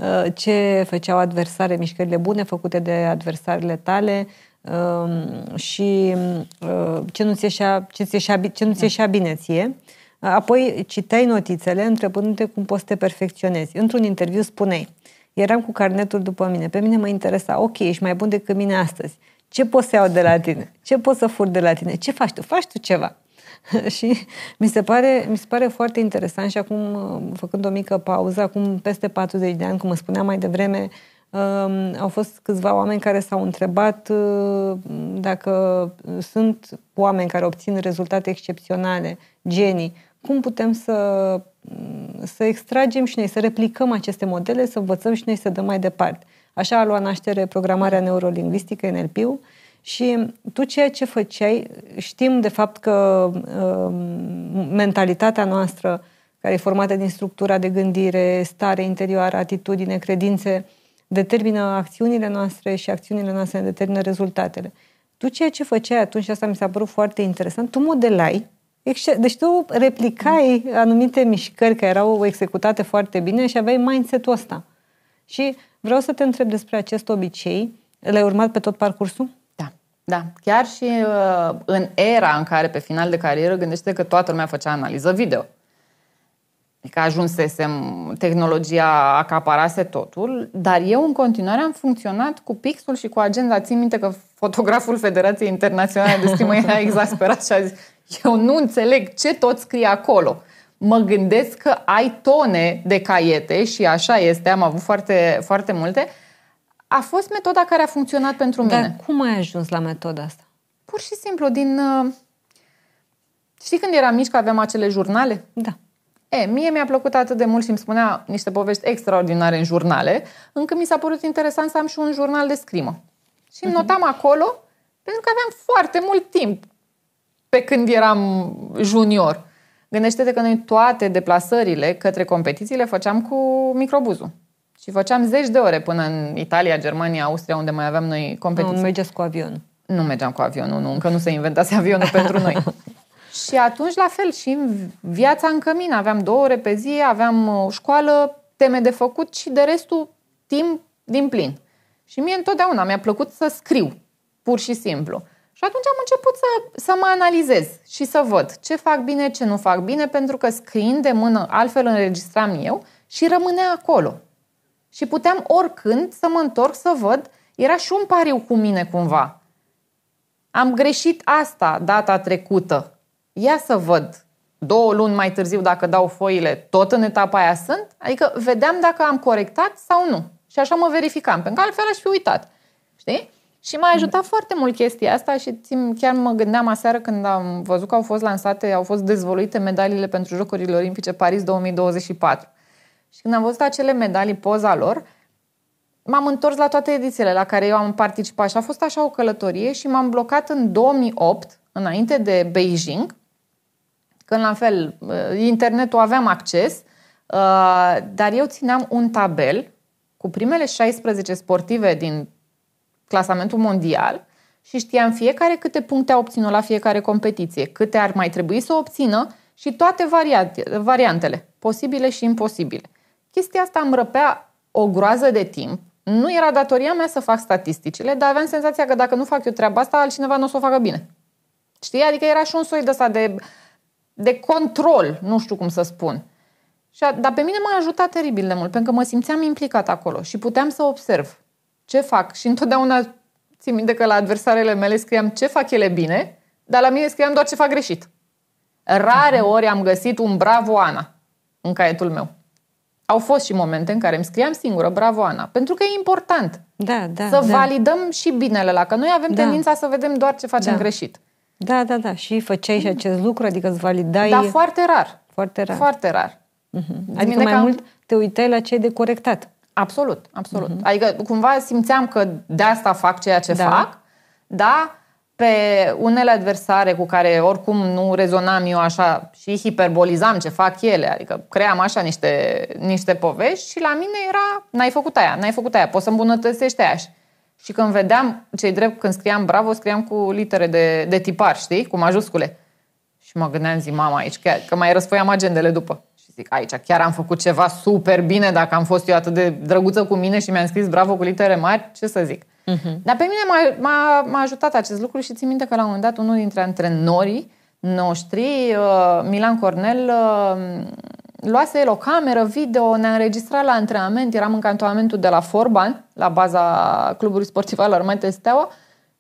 Uh, ce făceau adversare, mișcările bune făcute de adversarele tale um, și uh, ce nu ți ieșea, ce ți ieșea, da. ce nu ți ieșea bine ție. Uh, apoi citeai notițele întrebându-te cum poți să te perfecționezi. Într-un interviu spuneai, eram cu carnetul după mine, pe mine mă interesa, ok, ești mai bun decât mine astăzi, ce pot să iau de la tine? Ce pot să fur de la tine? Ce faci tu? Faci tu ceva. și mi se, pare, mi se pare foarte interesant și acum, făcând o mică pauză, acum peste 40 de ani, cum spuneam mai devreme, um, au fost câțiva oameni care s-au întrebat uh, dacă sunt oameni care obțin rezultate excepționale, genii, cum putem să, să extragem și noi, să replicăm aceste modele, să învățăm și noi să dăm mai departe. Așa a luat naștere programarea neurolingvistică, NLP-ul, și tu ceea ce făceai, știm de fapt că uh, mentalitatea noastră, care e formată din structura de gândire, stare interioară, atitudine, credințe, determină acțiunile noastre și acțiunile noastre determină rezultatele. Tu ceea ce făceai atunci, Și asta mi s-a părut foarte interesant, tu modelai, deci tu replicai anumite mișcări care erau executate foarte bine și aveai mindset-ul ăsta. Și vreau să te întreb despre acest obicei. L-ai urmat pe tot parcursul? Da, chiar și uh, în era în care pe final de carieră gândește că toată lumea făcea analiză video. Adică ajunsesem, tehnologia acaparase totul, dar eu în continuare am funcționat cu pixul și cu agenda. Țin minte că fotograful Federației Internaționale de Stimă era exasperat și a zis eu nu înțeleg ce tot scrie acolo. Mă gândesc că ai tone de caiete și așa este, am avut foarte, foarte multe, a fost metoda care a funcționat pentru Dar mine. Dar cum ai ajuns la metoda asta? Pur și simplu, din... Uh, știi când eram mici că aveam acele jurnale? Da. E, mie mi-a plăcut atât de mult și îmi spunea niște povești extraordinare în jurnale, încât mi s-a părut interesant să am și un jurnal de scrimă. Și îmi mhm. notam acolo, pentru că aveam foarte mult timp pe când eram junior. Gândește-te că noi toate deplasările către competițiile făceam cu microbuzul. Și făceam zeci de ore până în Italia, Germania, Austria, unde mai aveam noi competiții. Nu, mergeam mergeți cu avion. Nu mergeam cu avionul, nu, încă nu se inventase avionul pentru noi. Și atunci, la fel, și viața în cămin. Aveam două ore pe zi, aveam o uh, școală, teme de făcut și de restul timp din plin. Și mie întotdeauna mi-a plăcut să scriu, pur și simplu. Și atunci am început să, să mă analizez și să văd ce fac bine, ce nu fac bine, pentru că scriind de mână altfel înregistram eu și rămânea acolo și puteam oricând să mă întorc să văd, era și un pariu cu mine cumva. Am greșit asta data trecută. Ia să văd. Două luni mai târziu, dacă dau foile, tot în etapa aia sunt? Adică vedeam dacă am corectat sau nu. Și așa mă verificam, pentru că altfel aș fi uitat. Știi? Și m-a ajutat foarte mult chestia asta și chiar mă gândeam aseară când am văzut că au fost lansate, au fost dezvoluite medaliile pentru Jocurile Olimpice Paris 2024. Și când am văzut acele medalii, poza lor, m-am întors la toate edițiile la care eu am participat și a fost așa o călătorie și m-am blocat în 2008, înainte de Beijing, când la fel uh, internetul aveam acces, uh, dar eu țineam un tabel cu primele 16 sportive din clasamentul mondial și știam fiecare câte puncte a obținut la fiecare competiție, câte ar mai trebui să obțină și toate variantele, posibile și imposibile. Chestia asta îmi răpea o groază de timp. Nu era datoria mea să fac statisticile, dar aveam senzația că dacă nu fac eu treaba asta, altcineva nu o să o facă bine. Știi? Adică era și un soi de de, de control, nu știu cum să spun. Și a, dar pe mine m-a ajutat teribil de mult, pentru că mă simțeam implicat acolo și puteam să observ ce fac. Și întotdeauna țin minte că la adversarele mele scriam ce fac ele bine, dar la mine scriam doar ce fac greșit. Rare mhm. ori am găsit un bravo Ana în caietul meu au fost și momente în care îmi scriam singură, bravo Ana, pentru că e important da, da, să da. validăm și binele la că noi avem da. tendința să vedem doar ce facem da. greșit. Da, da, da. Și făceai și acest lucru, adică îți validai... Dar foarte rar. Foarte rar. Foarte rar. Uh-huh. Adică Mine mai cam... mult te uitai la ce e de corectat. Absolut, absolut. Uh-huh. Adică cumva simțeam că de asta fac ceea ce da. fac, da, pe unele adversare cu care oricum nu rezonam eu așa și hiperbolizam ce fac ele, adică cream așa niște, niște povești și la mine era n-ai făcut aia, n-ai făcut aia, poți să îmbunătățești aia. Și când vedeam, cei drept, când scriam bravo, scriam cu litere de, de tipar, știi? Cu majuscule. Și mă gândeam, zi, mama, aici, că mai răsfoiam agendele după zic, aici chiar am făcut ceva super bine, dacă am fost eu atât de drăguță cu mine și mi-am scris bravo cu litere mari, ce să zic. Uh-huh. Dar pe mine m-a, m-a, m-a ajutat acest lucru și țin minte că la un moment dat unul dintre antrenorii noștri, uh, Milan Cornel, uh, luase el o cameră video, ne-a înregistrat la antrenament, eram în cantonamentul de la Forban, la baza clubului sportiv al Armatei Steaua,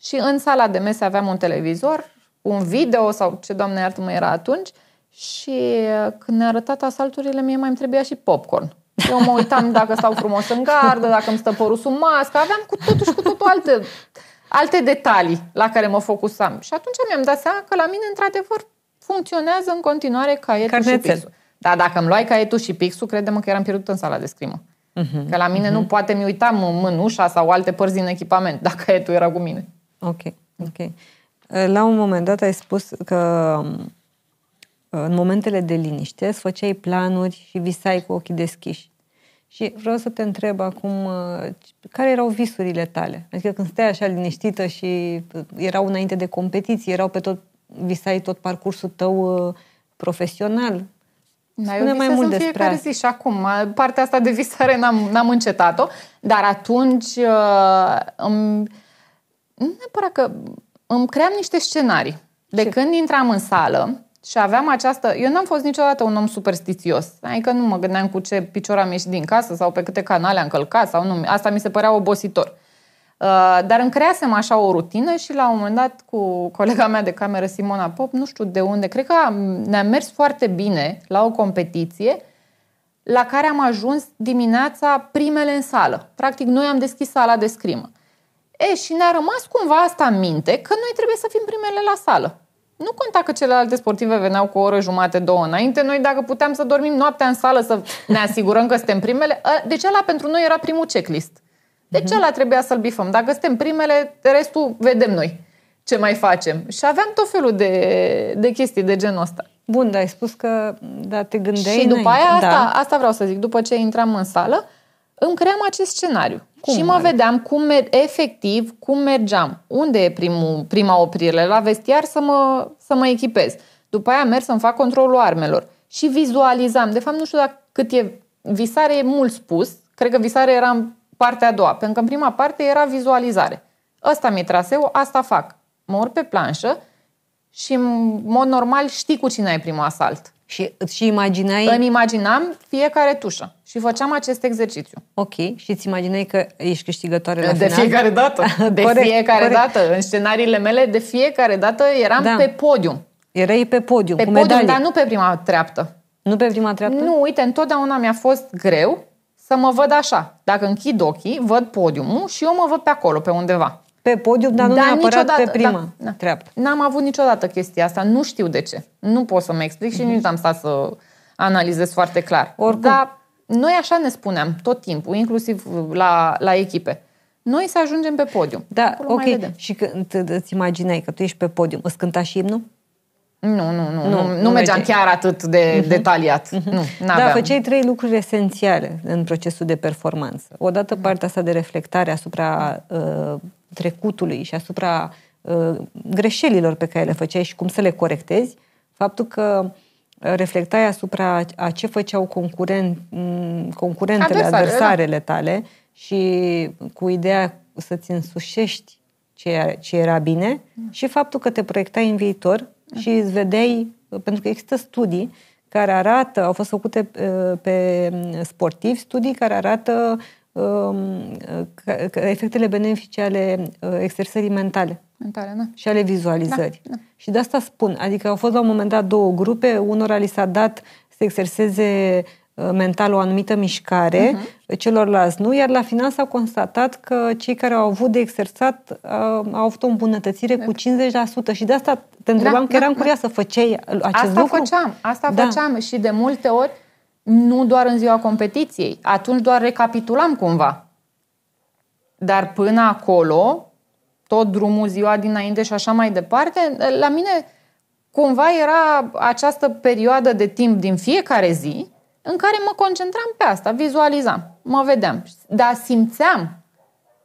și în sala de mese aveam un televizor, un video sau ce, doamne iartă mă, era atunci, și uh, când ne-a arătat asalturile, mie mai îmi trebuia și popcorn. Eu mă uitam dacă stau frumos în gardă, dacă îmi stă sub mască, aveam cu totul și cu totul alte, alte detalii la care mă focusam. Și atunci mi-am dat seama că la mine, într-adevăr, funcționează în continuare caietul Carnețel. și pixul. Dar dacă îmi luai caietul și pixul, credem că eram pierdut în sala de scrimă. Uh-huh. Că la mine uh-huh. nu poate mi uitam mânușa sau alte părți din echipament, dacă caietul era cu mine. Ok, ok. La un moment dat ai spus că în momentele de liniște, îți făceai planuri și visai cu ochii deschiși. Și vreau să te întreb acum, uh, care erau visurile tale? Adică când stai așa liniștită și uh, erau înainte de competiții, erau pe tot, visai tot parcursul tău uh, profesional, da, eu mai mult despre fiecare zi și acum. Partea asta de visare n-am, n-am încetat-o, dar atunci îmi, nu neapărat că îmi cream niște scenarii. De Ce? când intram în sală, și aveam această... Eu n-am fost niciodată un om superstițios. Adică nu mă gândeam cu ce picior am ieșit din casă sau pe câte canale am călcat sau nu. Asta mi se părea obositor. Uh, dar îmi creasem așa o rutină și la un moment dat cu colega mea de cameră, Simona Pop, nu știu de unde, cred că ne-a mers foarte bine la o competiție la care am ajuns dimineața primele în sală. Practic, noi am deschis sala de scrimă. E, și ne-a rămas cumva asta în minte că noi trebuie să fim primele la sală. Nu conta că celelalte sportive veneau cu o oră jumate, două înainte. Noi dacă puteam să dormim noaptea în sală, să ne asigurăm că suntem primele, deci ăla pentru noi era primul checklist. Deci ăla trebuia să-l bifăm. Dacă suntem primele, restul vedem noi ce mai facem. Și aveam tot felul de, de chestii de genul ăsta. Bun, dar ai spus că da, te gândeai Și după înainte. aia, da. asta, asta vreau să zic, după ce intram în sală, îmi cream acest scenariu. Cum și mă are? vedeam cum efectiv cum mergeam. Unde e primul, prima oprire? La vestiar să mă, să mă echipez. După aia mers să-mi fac controlul armelor. Și vizualizam. De fapt, nu știu dacă cât e... Visare e mult spus. Cred că visare era în partea a doua. Pentru că în prima parte era vizualizare. Ăsta mi-e traseu, asta fac. Mă urc pe planșă și în mod normal știi cu cine ai primul asalt. Și îți imaginai... Îmi imaginam fiecare tușă și făceam acest exercițiu. Ok. Și îți imaginai că ești câștigătoare la de final? fiecare dată. De corect, fiecare corect. dată. În scenariile mele, de fiecare dată eram da. pe podium. Erai pe podium, pe cu podium, medalii. dar nu pe prima treaptă. Nu pe prima treaptă? Nu, uite, întotdeauna mi-a fost greu să mă văd așa. Dacă închid ochii, văd podiumul și eu mă văd pe acolo, pe undeva. Pe podium, dar nu da, neapărat niciodată, pe prima da, da. treaptă. N-am avut niciodată chestia asta, nu știu de ce. Nu pot să mă explic și mhm. nici n-am stat să analizez foarte clar. Oricum. Dar noi așa ne spuneam tot timpul, inclusiv uh, la, la echipe. Noi să ajungem pe podium. Da, Acolo ok. Și când îți imaginai că tu ești pe podium, îți cânta și imnul? Nu, nu, nu. Nu, nu, nu mergeam merge. chiar atât de uh-huh. detaliat. Uh-huh. Nu, n Da, făceai trei lucruri esențiale în procesul de performanță. Odată da. partea asta de reflectare asupra uh, trecutului și asupra uh, greșelilor pe care le făceai și cum să le corectezi, faptul că uh, reflectai asupra a ce făceau concurent, mm, concurentele, Adversare, da. adversarele da. tale și cu ideea să-ți însușești ce, ce era bine mm. și faptul că te proiectai în viitor mm. și îți vedeai, uh, pentru că există studii care arată, au fost făcute pe mm, sportivi, studii care arată Um, efectele benefice ale uh, exersării mentale. Mentale, da. Și ale vizualizării. Da, da. Și de asta spun. Adică au fost la un moment dat două grupe, unora li s-a dat să exerseze uh, mental o anumită mișcare, uh-huh. celorlalți nu, iar la final s-a constatat că cei care au avut de exersat uh, au avut o îmbunătățire de. cu 50% da. și de asta te întrebam da, că eram da, da. curioasă, făceai acest asta lucru? Asta făceam, asta da. făceam și de multe ori nu doar în ziua competiției. Atunci doar recapitulam cumva. Dar până acolo, tot drumul ziua dinainte și așa mai departe, la mine cumva era această perioadă de timp din fiecare zi în care mă concentram pe asta, vizualizam, mă vedeam, dar simțeam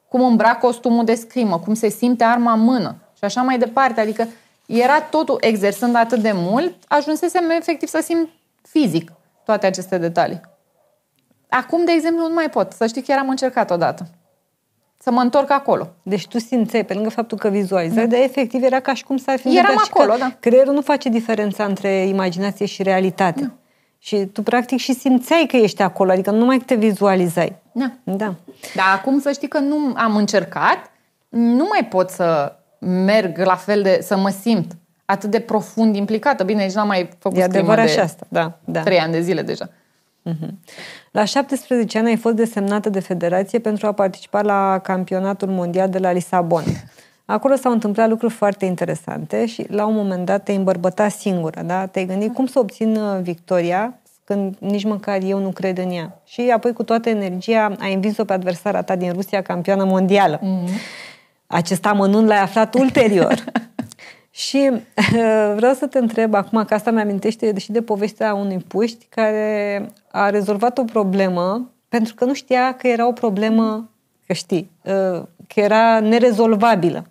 cum îmbra costumul de scrimă, cum se simte arma în mână și așa mai departe. Adică era totul, exersând atât de mult, ajunsesem efectiv să simt fizic toate aceste detalii. Acum, de exemplu, nu mai pot. Să știi că am încercat odată. Să mă întorc acolo. Deci tu simțeai, pe lângă faptul că vizualizai, da. dar efectiv era ca și cum s-ar fi Eram acolo, da. Creierul nu face diferența între imaginație și realitate. Nu. Și tu practic și simțeai că ești acolo, adică nu mai te vizualizai. Da. da. Dar acum să știi că nu am încercat, nu mai pot să merg la fel de, să mă simt atât de profund implicată. Bine, nici n-am mai făcut adevărat de și asta. Da, da. trei ani de zile deja. Mhm. La 17 ani ai fost desemnată de federație pentru a participa la campionatul mondial de la Lisabon. Acolo s-au întâmplat lucruri foarte interesante și la un moment dat te-ai îmbărbăta singură, da? Te-ai gândit cum să obțin uh, victoria când nici măcar eu nu cred în ea. Și apoi cu toată energia ai învins-o pe adversara ta din Rusia, campioană mondială. Mm-hmm. Acest amănunt l-ai aflat ulterior. Și vreau să te întreb acum, că asta mi-amintește și de povestea unui puști care a rezolvat o problemă pentru că nu știa că era o problemă, că știi, uh, că era nerezolvabilă.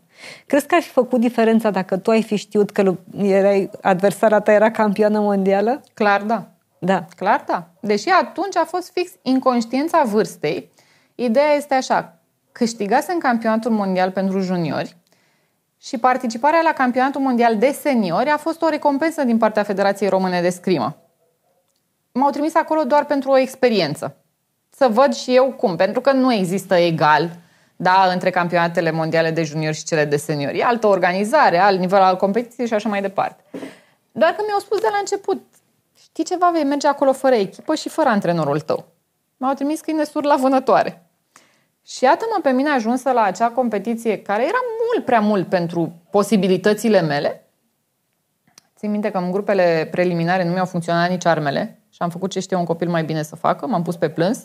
Crezi că ar fi făcut diferența dacă tu ai fi știut că erai, adversara ta era campioană mondială? Clar da. Da. Clar da. Deși atunci a fost fix inconștiența vârstei. Ideea este așa, câștigase în campionatul mondial pentru juniori, și participarea la campionatul mondial de seniori a fost o recompensă din partea Federației Române de Scrimă. M-au trimis acolo doar pentru o experiență. Să văd și eu cum, pentru că nu există egal da, între campionatele mondiale de juniori și cele de seniori. E altă organizare, alt nivel al competiției și așa mai departe. Doar că mi-au spus de la început, știi ceva, vei merge acolo fără echipă și fără antrenorul tău. M-au trimis câine sur la vânătoare. Și iată-mă pe mine ajunsă la acea competiție care era mult prea mult pentru posibilitățile mele. Țin minte că în grupele preliminare nu mi-au funcționat nici armele și am făcut ce știe un copil mai bine să facă, m-am pus pe plâns.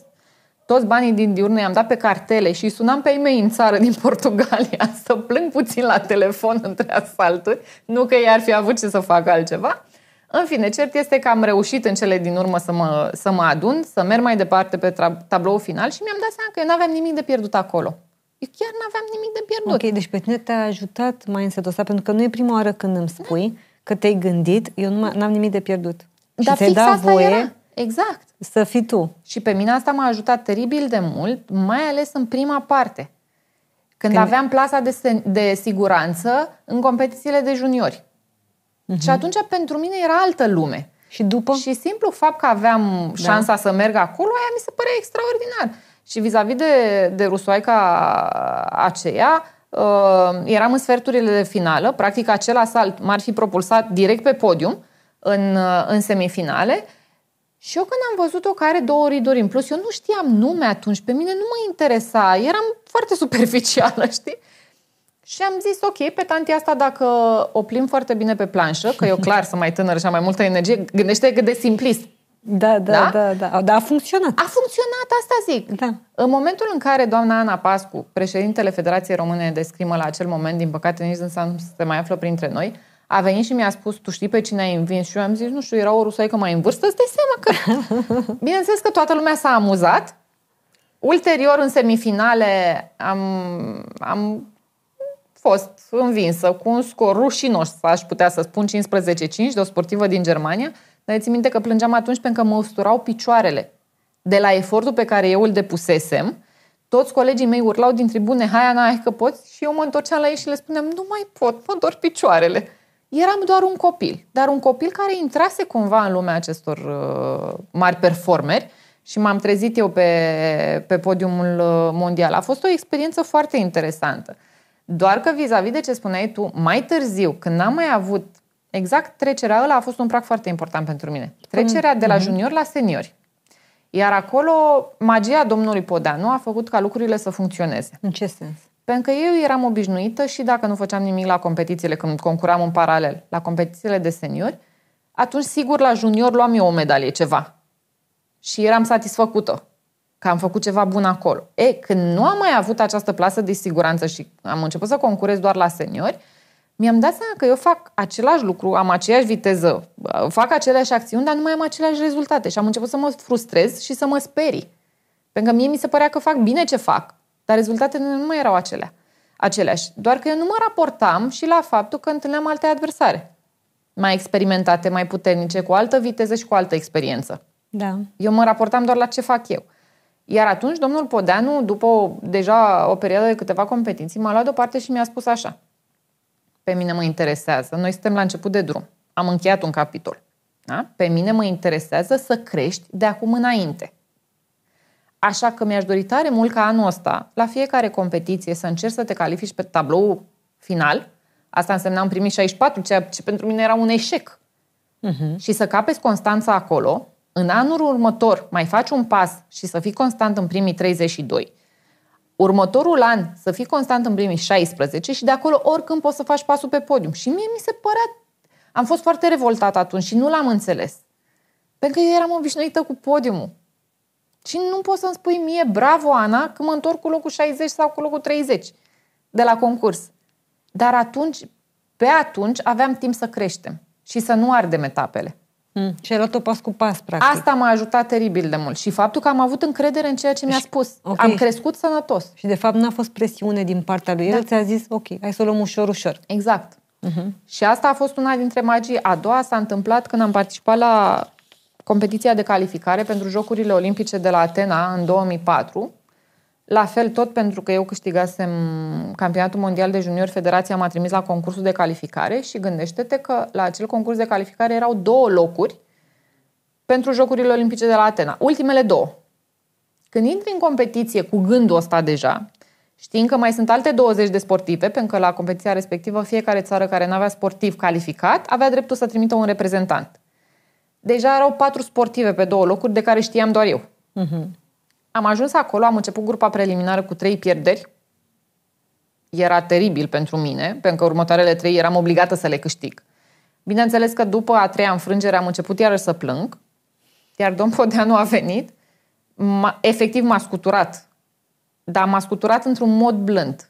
Toți banii din diurne i-am dat pe cartele și sunam pe ei mei în țară din Portugalia să plâng puțin la telefon între asalturi, nu că ei ar fi avut ce să facă altceva. În fine, cert este că am reușit în cele din urmă să mă, să mă adun, să merg mai departe pe tablou final și mi-am dat seama că eu nu aveam nimic de pierdut acolo. Eu chiar nu aveam nimic de pierdut. Ok, deci pe tine te-a ajutat mai în ăsta, pentru că nu e prima oară când îmi da. spui da. că te-ai gândit, eu nu am nimic de pierdut. Dar și fix da asta voie era. Exact. Să fii tu. Și pe mine asta m-a ajutat teribil de mult, mai ales în prima parte. Când, când... aveam plasa de, de siguranță în competițiile de juniori. Uh-huh. Și mhm. atunci pentru mine era altă lume. Și după? Și simplu fapt că aveam da. șansa să merg acolo, aia mi se părea extraordinar. Și vis-a-vis de, de rusoaica aceea, uh, eram în sferturile de finală, practic acel asalt m-ar fi propulsat direct pe podium în, uh, în semifinale și eu când am văzut-o care are două riduri în plus, eu nu știam nume atunci, pe mine nu mă interesa, eram foarte superficială, știi? Și am zis, ok, pe tanti asta dacă o plim foarte bine pe planșă, că eu clar sunt mai tânără și am mai multă energie, gândește că de simplist. Da, da, da, da, da. Dar a funcționat. A funcționat, asta zic. Da. În momentul în care doamna Ana Pascu, președintele Federației Române de Scrimă la acel moment, din păcate nici nu se mai află printre noi, a venit și mi-a spus, tu știi pe cine ai învins? Și eu am zis, nu știu, era o rusaică mai în vârstă, îți dai seama că... Bineînțeles că toată lumea s-a amuzat. Ulterior, în semifinale, am, am fost învinsă cu un scor rușinos, aș putea să spun, 15-5 de o sportivă din Germania, dar îți minte că plângeam atunci pentru că mă usturau picioarele. De la efortul pe care eu îl depusesem, toți colegii mei urlau din tribune, hai Ana, hai că poți, și eu mă întorceam la ei și le spuneam, nu mai pot, mă dor picioarele. Eram doar un copil, dar un copil care intrase cumva în lumea acestor uh, mari performeri și m-am trezit eu pe, pe podiumul uh, mondial. A fost o experiență foarte interesantă. Doar că vis-a-vis de ce spuneai tu, mai târziu, când n-am mai avut exact trecerea ăla, a fost un prag foarte important pentru mine. Trecerea de la mhm. junior la seniori. Iar acolo, magia domnului Podanu a făcut ca lucrurile să funcționeze. În ce sens? Pentru că eu eram obișnuită și dacă nu făceam nimic la competițiile, când concuram în paralel, la competițiile de seniori, atunci sigur la junior luam eu o medalie ceva. Și eram satisfăcută că am făcut ceva bun acolo. E, când nu am mai avut această plasă de siguranță și am început să concurez doar la seniori, mi-am dat seama că eu fac același lucru, am aceeași viteză, uh, fac aceleași acțiuni, dar nu mai am aceleași rezultate. Și am început să mă frustrez și să mă sperii. Pentru că mie mi se părea că fac bine ce fac, dar rezultatele nu mai erau acelea. aceleași. Doar că eu nu mă raportam și la faptul că întâlneam alte adversare. Mai experimentate, mai puternice, cu altă viteză și cu altă experiență. Da. Eu mă raportam doar la ce fac eu. Iar atunci domnul Podeanu, după o, deja o perioadă de câteva competiții, m-a luat deoparte și mi-a spus așa. Pe mine mă interesează. Noi suntem la început de drum. Am încheiat un capitol. Da? Pe mine mă interesează să crești de acum înainte. Așa că mi-aș dori tare mult ca anul ăsta, la fiecare competiție, să încerci să te califici pe tablou final. Asta însemna am primit 64, ceea ce pentru mine era un eșec. Uh-huh. Și să capeți constanța acolo, în anul următor mai faci un pas și să fii constant în primii 32, următorul an să fii constant în primii 16 și de acolo oricând poți să faci pasul pe podium. Și mie mi se părea... Am fost foarte revoltată atunci și nu l-am înțeles. Pentru că eu eram obișnuită cu podiumul. Și nu poți să-mi spui mie, bravo, Ana, că mă întorc cu locul 60 sau cu locul 30 de la concurs. Dar atunci, pe atunci, aveam timp să creștem și să nu ardem etapele. Mm. Și ai luat-o pas cu pas, practic. Asta m-a ajutat teribil de mult. Și faptul că am avut încredere în ceea ce mi-a spus. Okay. Am crescut sănătos. Și, de fapt, n-a fost presiune din partea lui. El da. ți-a zis, ok, hai să o luăm ușor, ușor. Exact. Mm-hmm. Și asta a fost una dintre magii. A doua s-a întâmplat când am participat la competiția de calificare pentru Jocurile Olimpice de la Atena în 2004 la fel tot pentru că eu câștigasem campionatul mondial de junior, federația m-a trimis la concursul de calificare și gândește-te că la acel concurs de calificare erau două locuri pentru Jocurile Olimpice de la Atena. Ultimele două. Când intri în competiție cu gândul ăsta deja, știind că mai sunt alte 20 de sportive, pentru că la competiția respectivă fiecare țară care nu avea sportiv calificat avea dreptul să trimită un reprezentant. Deja erau patru sportive pe două locuri de care știam doar eu. Uh-huh. Am ajuns acolo, am început grupa preliminară cu trei pierderi. Era teribil pentru mine, pentru că următoarele trei eram obligată să le câștig. Bineînțeles că după a treia înfrângere am început iarăși să plâng, iar domn Podeanu a venit, m-a, efectiv m-a scuturat, dar m-a scuturat într-un mod blând.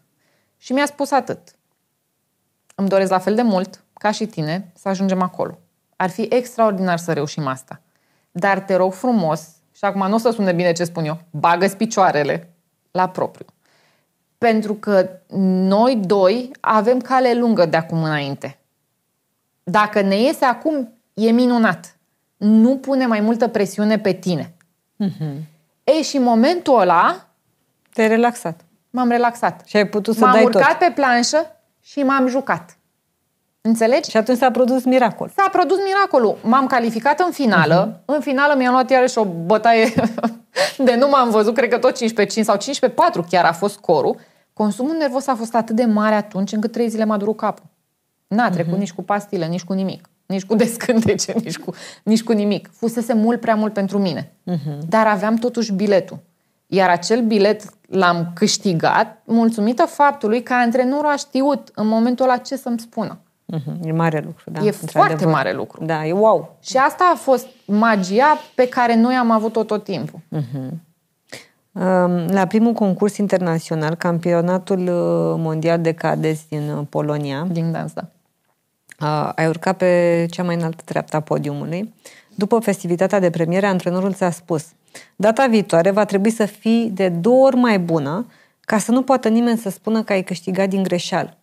Și mi-a spus atât. Îmi doresc la fel de mult, ca și tine, să ajungem acolo. Ar fi extraordinar să reușim asta. Dar te rog frumos și acum nu o să sune bine ce spun eu, bagă picioarele la propriu. Pentru că noi doi avem cale lungă de acum înainte. Dacă ne iese acum, e minunat. Nu pune mai multă presiune pe tine. Mm-hmm. E și în momentul ăla... Te-ai relaxat. M-am relaxat. Și ai putut să m-am dai urcat tot. pe planșă și m-am jucat. Înțelegi? Și atunci s-a produs miracol. S-a produs miracolul. M-am calificat în finală. Uh-huh. În finală mi-am luat iarăși o bătaie de nu m-am văzut, cred că tot 15-5 sau 15-4 chiar a fost scorul. Consumul nervos a fost atât de mare atunci încât trei zile m-a durut capul. N-a trecut uh-huh. nici cu pastile, nici cu nimic. Nici cu descântece, nici cu, nici cu nimic. Fusese mult prea mult pentru mine. Uh-huh. Dar aveam totuși biletul. Iar acel bilet l-am câștigat mulțumită faptului că antrenorul a știut în momentul ăla ce să-mi spună. Mhm, e mare lucru, da. E foarte mare lucru. Da, e wow. Și asta a fost magia pe care noi am avut-o tot timpul. Uh-huh. La primul concurs internațional, campionatul uh, mondial de cadeți din uh, Polonia. Din dans, da. Ai urcat pe cea mai înaltă treaptă a podiumului. După festivitatea de premiere, antrenorul ți-a spus Data viitoare va trebui să fii de două ori mai bună ca să nu poată nimeni să spună că ai câștigat din greșeală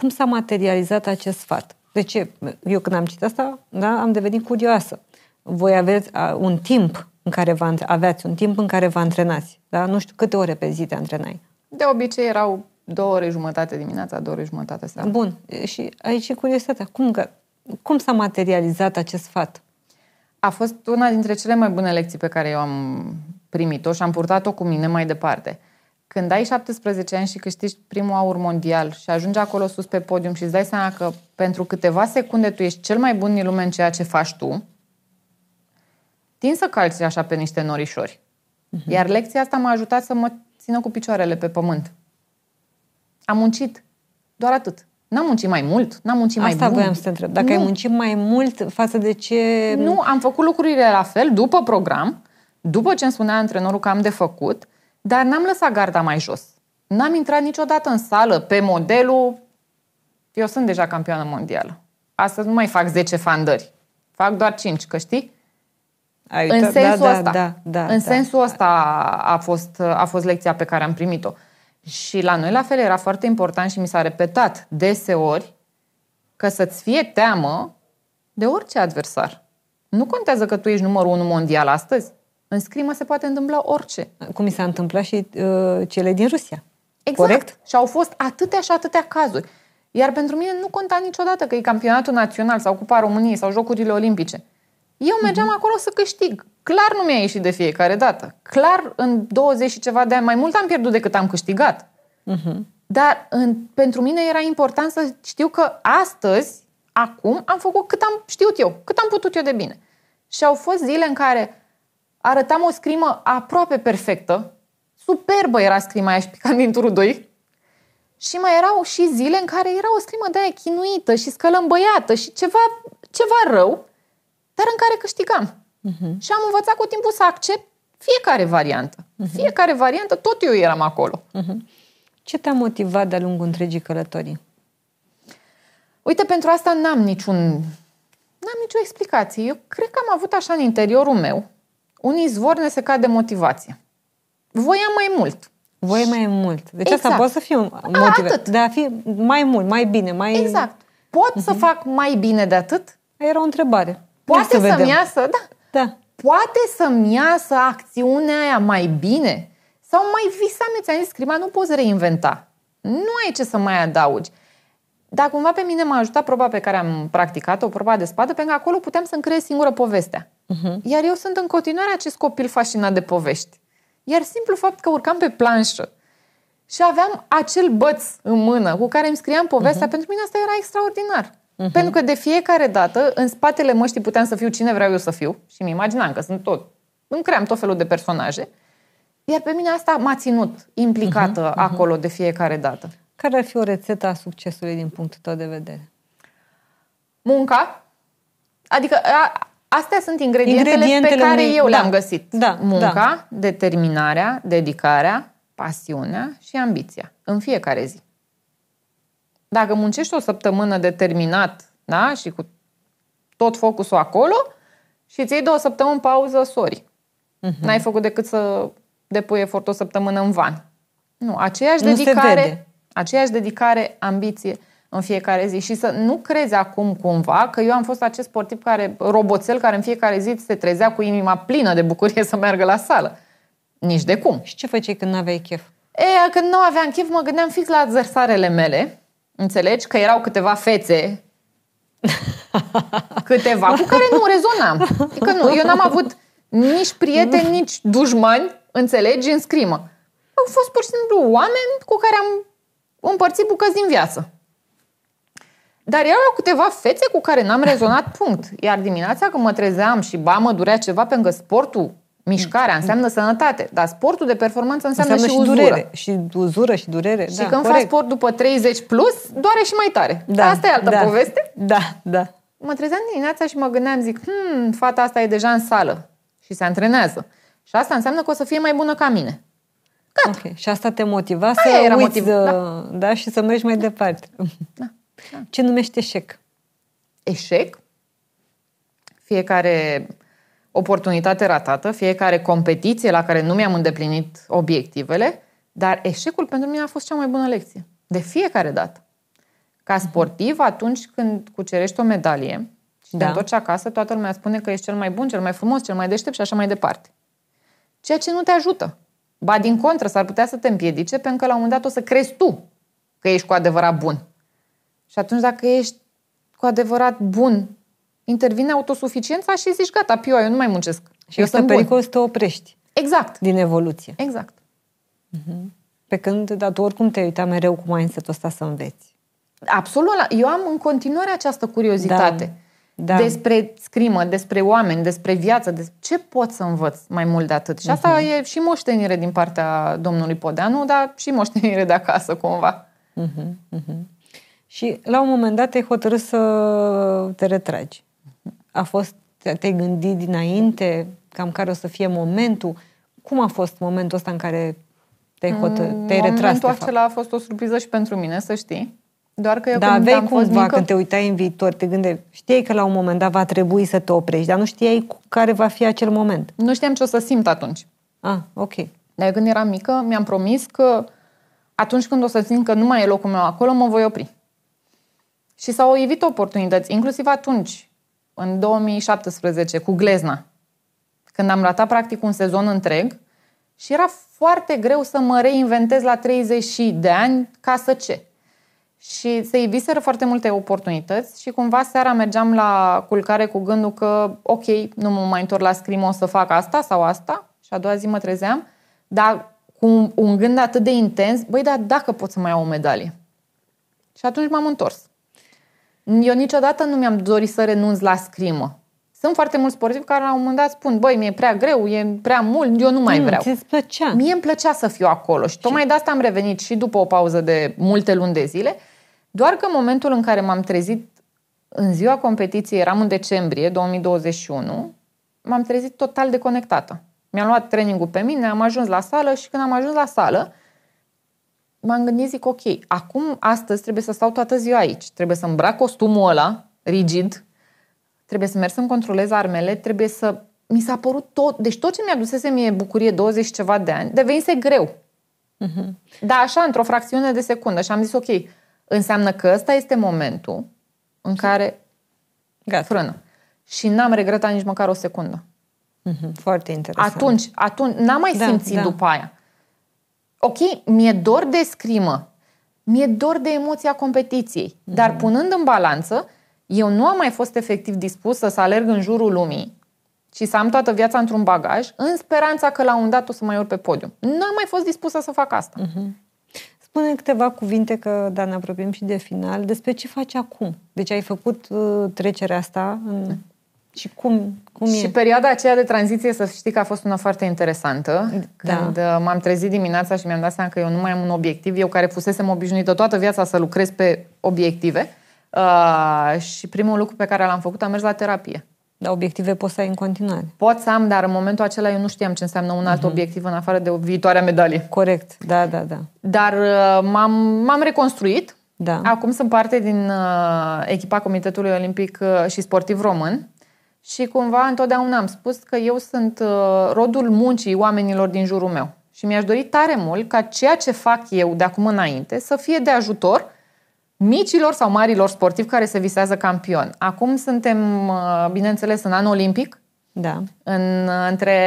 cum s-a materializat acest sfat. De ce? Eu când am citit asta, da, am devenit curioasă. Voi aveți un timp în care vă, aveați un timp în care vă antrenați. Da? Nu știu câte ore pe zi te antrenai. De obicei erau două ore jumătate dimineața, două ore jumătate seara. Bun. Și aici e curiositatea. Cum, că, cum s-a materializat acest sfat? A fost una dintre cele mai bune lecții pe care eu am primit-o și am purtat-o cu mine mai departe. Când ai 17 ani și câștigi primul aur mondial și ajungi acolo sus pe podium și îți dai seama că pentru câteva secunde tu ești cel mai bun din lume în ceea ce faci tu, tin să calci așa pe niște norișori. Uh-huh. Iar lecția asta m-a ajutat să mă țină cu picioarele pe pământ. Am muncit. Doar atât. N-am muncit mai mult, n-am muncit mai mult. Asta voiam să te întreb. Dacă nu. ai muncit mai mult față de ce... Nu, am făcut lucrurile la fel, după program, după ce îmi spunea antrenorul că am de făcut, dar n-am lăsat garda mai jos. N-am intrat niciodată în sală pe modelul eu sunt deja campioană mondială. Astăzi nu mai fac 10 fandări. Fac doar 5, că știi? Ai în uitat, da, sensul da, ăsta. Da, da, da, în da. sensul ăsta a fost, a fost lecția pe care am primit-o. Și la noi la fel era foarte important și mi s-a repetat deseori că să-ți fie teamă de orice adversar. Nu contează că tu ești numărul unu mondial astăzi. În scrimă se poate întâmpla orice. Cum mi s-a întâmplat și uh, cele din Rusia. Exact. Corect? Și au fost atâtea și atâtea cazuri. Iar pentru mine nu conta niciodată că e campionatul național sau Cupa României sau Jocurile Olimpice. Eu mergeam uh-huh. acolo să câștig. Clar nu mi-a ieșit de fiecare dată. Clar, în 20 și ceva de ani, mai mult am pierdut decât am câștigat. Uh-huh. Dar în, pentru mine era important să știu că astăzi, acum, am făcut cât am știut eu, cât am putut eu de bine. Și au fost zile în care arătam o scrimă aproape perfectă, superbă era scrima aia și picant din turul 2, și mai erau și zile în care era o scrimă de aia chinuită și scălămbăiată și ceva, ceva rău, dar în care câștigam. Uh-huh. Și am învățat cu timpul să accept fiecare variantă. Uh-huh. Fiecare variantă, tot eu eram acolo. Uh-huh. Ce te-a motivat de-a lungul întregii călătorii? Uite, pentru asta n-am niciun... N-am nicio explicație. Eu cred că am avut așa în interiorul meu unii ne se cade motivație. Voia mai mult. Voia mai mult. Deci exact. asta poate să fie un motiv. Atât. De a fi mai mult, mai bine, mai... Exact. Pot uh-huh. să mhm. fac mai bine de atât? Era o întrebare. Poate să să-mi iasă, da. da. Poate să-mi iasă acțiunea aia mai bine? Sau mai visam, ți-am zis, scrima nu poți reinventa. Nu ai ce să mai adaugi. Dar cumva pe mine m-a ajutat proba pe care am practicat-o, proba de spadă, pentru că acolo puteam să-mi creez singură povestea. Uh-huh. Iar eu sunt în continuare acest copil fascinat de povești. Iar simplu fapt că urcam pe planșă și aveam acel băț în mână cu care îmi scriam povestea, uh-huh. pentru mine asta era extraordinar. Uh-huh. Pentru că de fiecare dată, în spatele măștii puteam să fiu cine vreau eu să fiu și mi imaginam că sunt tot. Îmi cream tot felul de personaje. Iar pe mine asta m-a ținut implicată uh-huh, uh-huh. acolo de fiecare dată. Care ar fi o rețetă a succesului din punctul tău de vedere? Munca. Adică a, astea sunt ingredientele, ingredientele pe care unui... eu da. le-am găsit. Da, Munca, da. determinarea, dedicarea, pasiunea și ambiția. În fiecare zi. Dacă muncești o săptămână determinat da, și cu tot focusul acolo și ți iei două săptămâni pauză sori. Uh-huh. N-ai făcut decât să depui efort o săptămână în van. Nu, aceeași nu dedicare... Se vede aceeași dedicare, ambiție în fiecare zi și să nu crezi acum cumva că eu am fost acest sportiv care, roboțel care în fiecare zi se trezea cu inima plină de bucurie să meargă la sală. Nici de cum. Și ce făceai când nu aveai chef? E, când nu aveam chef, mă gândeam fix la adversarele mele. Înțelegi? Că erau câteva fețe câteva cu care nu rezonam. Adică nu, eu n-am avut nici prieteni, nici dușmani, înțelegi, în scrimă. Au fost pur și simplu oameni cu care am împărți bucăți din viață. Dar erau câteva fețe cu care n-am rezonat punct. Iar dimineața când mă trezeam și ba mă durea ceva, pentru că sportul, mișcarea înseamnă sănătate, dar sportul de performanță înseamnă, înseamnă și, și Durere, și uzură și durere. Și da, când corect. faci sport după 30 plus, doare și mai tare. Da, asta e altă da, poveste. Da, da. Mă trezeam dimineața și mă gândeam, zic, hmm, fata asta e deja în sală și se antrenează. Și asta înseamnă că o să fie mai bună ca mine. Gata. Okay. Și asta te motiva Aia să era uiți, motiv, da. Uh, da. și să mergi mai da. departe. Da. da. Ce numești eșec? Eșec? Fiecare oportunitate ratată, fiecare competiție la care nu mi-am îndeplinit obiectivele, dar eșecul pentru mine a fost cea mai bună lecție. De fiecare dată. Ca mhm. sportiv, atunci când cucerești o medalie și da. te întorci acasă, toată lumea spune că ești cel mai bun, cel mai frumos, cel mai deștept și așa mai departe. Ceea ce nu te ajută. Ba din contră, s-ar putea să te împiedice pentru că la un moment dat o să crezi tu că ești cu adevărat bun. Și atunci dacă ești cu adevărat bun, intervine autosuficiența și zici gata, piu, eu nu mai muncesc. Și eu este pericol să te oprești. Exact. Din evoluție. Exact. Uh-huh. Pe când, dar tu oricum te uita mereu cu mindset-ul ăsta să înveți. Absolut. Eu am în continuare această curiozitate. Da da. despre scrimă, despre oameni, despre viață, despre ce pot să învăț mai mult de atât. Și asta uh-huh. e și moștenire din partea domnului Podeanu, dar și moștenire de acasă, cumva. Uh-huh. Uh-huh. Și la un moment dat te-ai hotărât să te retragi. A fost, te-ai gândit dinainte cam care o să fie momentul? Cum a fost momentul ăsta în care te-ai, hotă- mm, te-ai retras? Momentul acela a fost o surpriză și pentru mine, să știi. Doar că eu da, când aveai am cumva, fost mică... când te uitai în viitor, te gândeai, știai că la un moment dat va trebui să te oprești, dar nu știai care va fi acel moment. Nu știam ce o să simt atunci. Ah, ok. Dar eu când eram mică, mi-am promis că atunci când o să simt că nu mai e locul meu acolo, mă voi opri. Și s-au evit oportunități, inclusiv atunci, în 2017, cu Glezna, când am ratat practic un sezon întreg și era foarte greu să mă reinventez la 30 de ani ca să ce? și se iviseră foarte multe oportunități și cumva seara mergeam la culcare cu gândul că ok, nu mă mai întorc la scrimă, o să fac asta sau asta și a doua zi mă trezeam, dar cu un, un gând atât de intens, băi, dar dacă pot să mai iau o medalie? Și atunci m-am întors. Eu niciodată nu mi-am dorit să renunț la scrimă. Sunt foarte mulți sportivi care la un moment dat spun, băi, mi-e prea greu, e prea mult, eu nu mai mm, vreau. plăcea. Mie îmi plăcea să fiu acolo și tocmai de asta am revenit și după o pauză de multe luni de zile, doar că în momentul în care m-am trezit în ziua competiției, eram în decembrie 2021, m-am trezit total deconectată. Mi-am luat trainingul pe mine, am ajuns la sală și când am ajuns la sală, m-am gândit, zic, ok, acum, astăzi, trebuie să stau toată ziua aici. Trebuie să îmbrac costumul ăla, rigid, trebuie să merg să-mi controlez armele, trebuie să... Mi s-a părut tot, deci tot ce mi-a dusese mie bucurie 20 ceva de ani, devenise greu. Uh-huh. Da, așa, într-o fracțiune de secundă. Și am zis, ok, Înseamnă că ăsta este momentul în care Gata. frână. Și n-am regretat nici măcar o secundă. Mm-hmm. Foarte interesant. Atunci, atunci n-am mai da, simțit da. după aia. Ok, mi-e dor de scrimă, mi-e dor de emoția competiției, mm-hmm. dar punând în balanță, eu nu am mai fost efectiv dispusă să alerg în jurul lumii și să am toată viața într-un bagaj, în speranța că la un dat o să mai urc pe podium. Nu am mai fost dispusă să fac asta. Mm-hmm. Spune câteva cuvinte, că da, ne apropiem și de final, despre ce faci acum. Deci ai făcut uh, trecerea asta în... Da. și cum, cum și e? Și perioada aceea de tranziție, să știi că a fost una foarte interesantă. Da. Când uh, m-am trezit dimineața și mi-am dat seama că eu nu mai am un obiectiv, eu care fusesem obișnuită toată viața să lucrez pe obiective, uh, și primul lucru pe care l-am făcut, am mers la terapie. Dar obiective poți să ai în continuare. Pot să am, dar în momentul acela eu nu știam ce înseamnă un alt uh-huh. obiectiv în afară de o viitoarea medalie. Corect, da, da, da. Dar uh, m-am, m-am reconstruit. Da. Acum sunt parte din uh, echipa Comitetului Olimpic uh, și Sportiv Român. Și cumva întotdeauna am spus că eu sunt uh, rodul muncii oamenilor din jurul meu. Și mi-aș dori tare mult ca ceea ce fac eu de acum înainte să fie de ajutor micilor sau marilor sportivi care se visează campion. Acum suntem, uh, bineînțeles, în anul olimpic. Da. În, uh, între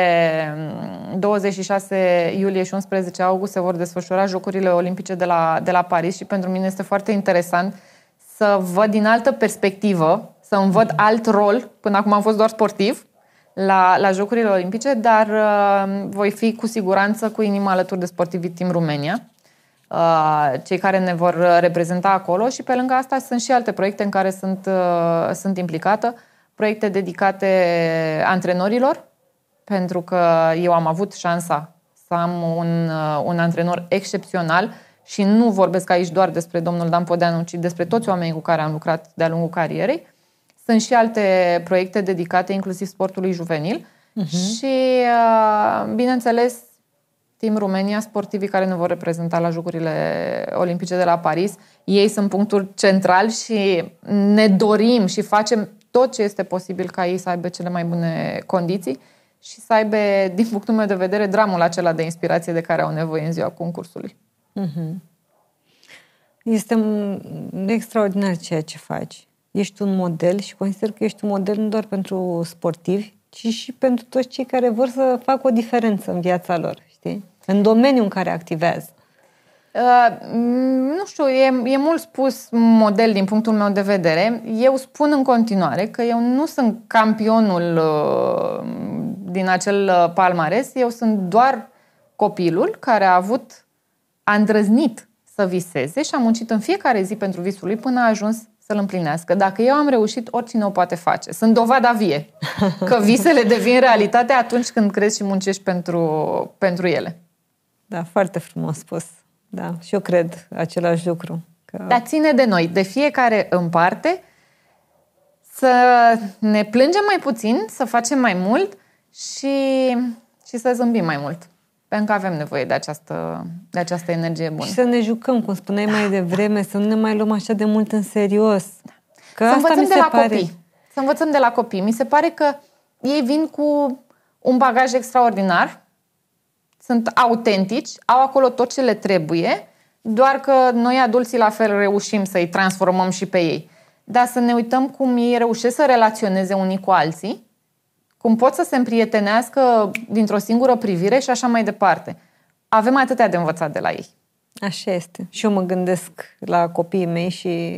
26 mm, iulie și 11 august se vor desfășura Jocurile Olimpice de la, de la Paris și pentru mine este foarte interesant să văd din altă perspectivă, să îmi văd alt rol. Până acum am fost doar sportiv la, la Jocurile Olimpice, dar uh, voi fi cu siguranță cu inima alături de sportivii Team Romania Uh, cei care ne vor uh, reprezenta acolo și pe lângă asta sunt și alte proiecte în care sunt, uh, sunt implicată, proiecte dedicate antrenorilor, pentru că eu am avut șansa să am un, un antrenor excepțional și nu vorbesc aici doar despre domnul Dan Podeanu, ci despre toți oamenii cu care am lucrat de-a lungul carierei. Sunt și alte proiecte dedicate inclusiv sportului juvenil uh-huh. și, bineînțeles, Team România, sportivii care ne vor reprezenta la Jocurile Olimpice de la Paris, ei sunt punctul central și ne dorim și facem tot ce este posibil ca ei să aibă cele mai bune condiții și să aibă, din punctul meu de vedere, dramul acela de inspirație de care au nevoie în ziua concursului. Mhm. Este extraordinar ceea ce faci. Ești un model și consider că ești un model nu doar pentru sportivi, ci și pentru toți cei care vor să facă o diferență în viața lor, știi? în domeniul în care activez. Uh, nu știu, e, e mult spus model din punctul meu de vedere. Eu spun în continuare că eu nu sunt campionul uh, din acel uh, palmares, eu sunt doar copilul care a avut, a îndrăznit să viseze și a muncit în fiecare zi pentru visul lui până a ajuns să-l împlinească. Dacă eu am reușit, oricine o poate face. Sunt dovada vie că visele devin realitate atunci când crezi și muncești pentru, pentru ele da, foarte frumos spus. Da, și eu cred același lucru. Că... Dar ține de noi, de fiecare în parte, să ne plângem mai puțin, să facem mai mult și, și să zâmbim mai mult. Pentru că avem nevoie de această, de această energie bună. Și să ne jucăm, cum spuneai da, mai devreme, da. să nu ne mai luăm așa de mult în serios. Da. Că să asta învățăm mi se de la pare... copii. Să învățăm de la copii. Mi se pare că ei vin cu un bagaj extraordinar sunt autentici, au acolo tot ce le trebuie, doar că noi adulții la fel reușim să-i transformăm și pe ei. Dar să ne uităm cum ei reușesc să relaționeze unii cu alții, cum pot să se împrietenească dintr-o singură privire și așa mai departe. Avem atâtea de învățat de la ei. Așa este. Și eu mă gândesc la copiii mei și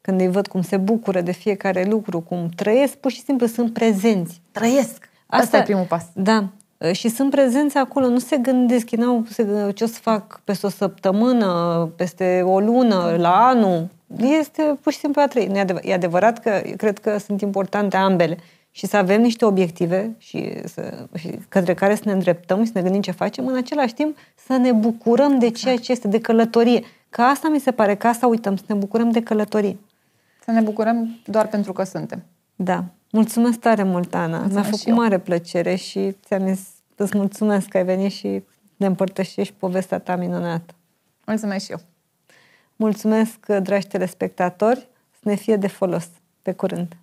când îi văd cum se bucură de fiecare lucru, cum trăiesc, pur și simplu sunt prezenți. Trăiesc. Asta, Asta e primul pas. Da. Ă, și sunt prezenți acolo, nu se gândesc, nu se gândesc, ce o să fac peste o săptămână, peste o lună, da. la anul. Este pur și simplu a trăi. E adevărat că cred că sunt importante ambele și să avem niște obiective și, să, și către care să ne îndreptăm și să ne gândim ce facem, în același timp să ne bucurăm de ceea da. ce este de călătorie. Că asta mi se pare, că asta uităm, să ne bucurăm de călătorie. Să ne bucurăm doar pentru că suntem. Da. Mulțumesc tare mult, Ana. Mulțumesc Mi-a făcut mare plăcere și ți-am zis, îți mulțumesc că ai venit și ne împărtășești povestea ta minunată. Mulțumesc și eu. Mulțumesc, dragi telespectatori, să ne fie de folos. Pe curând!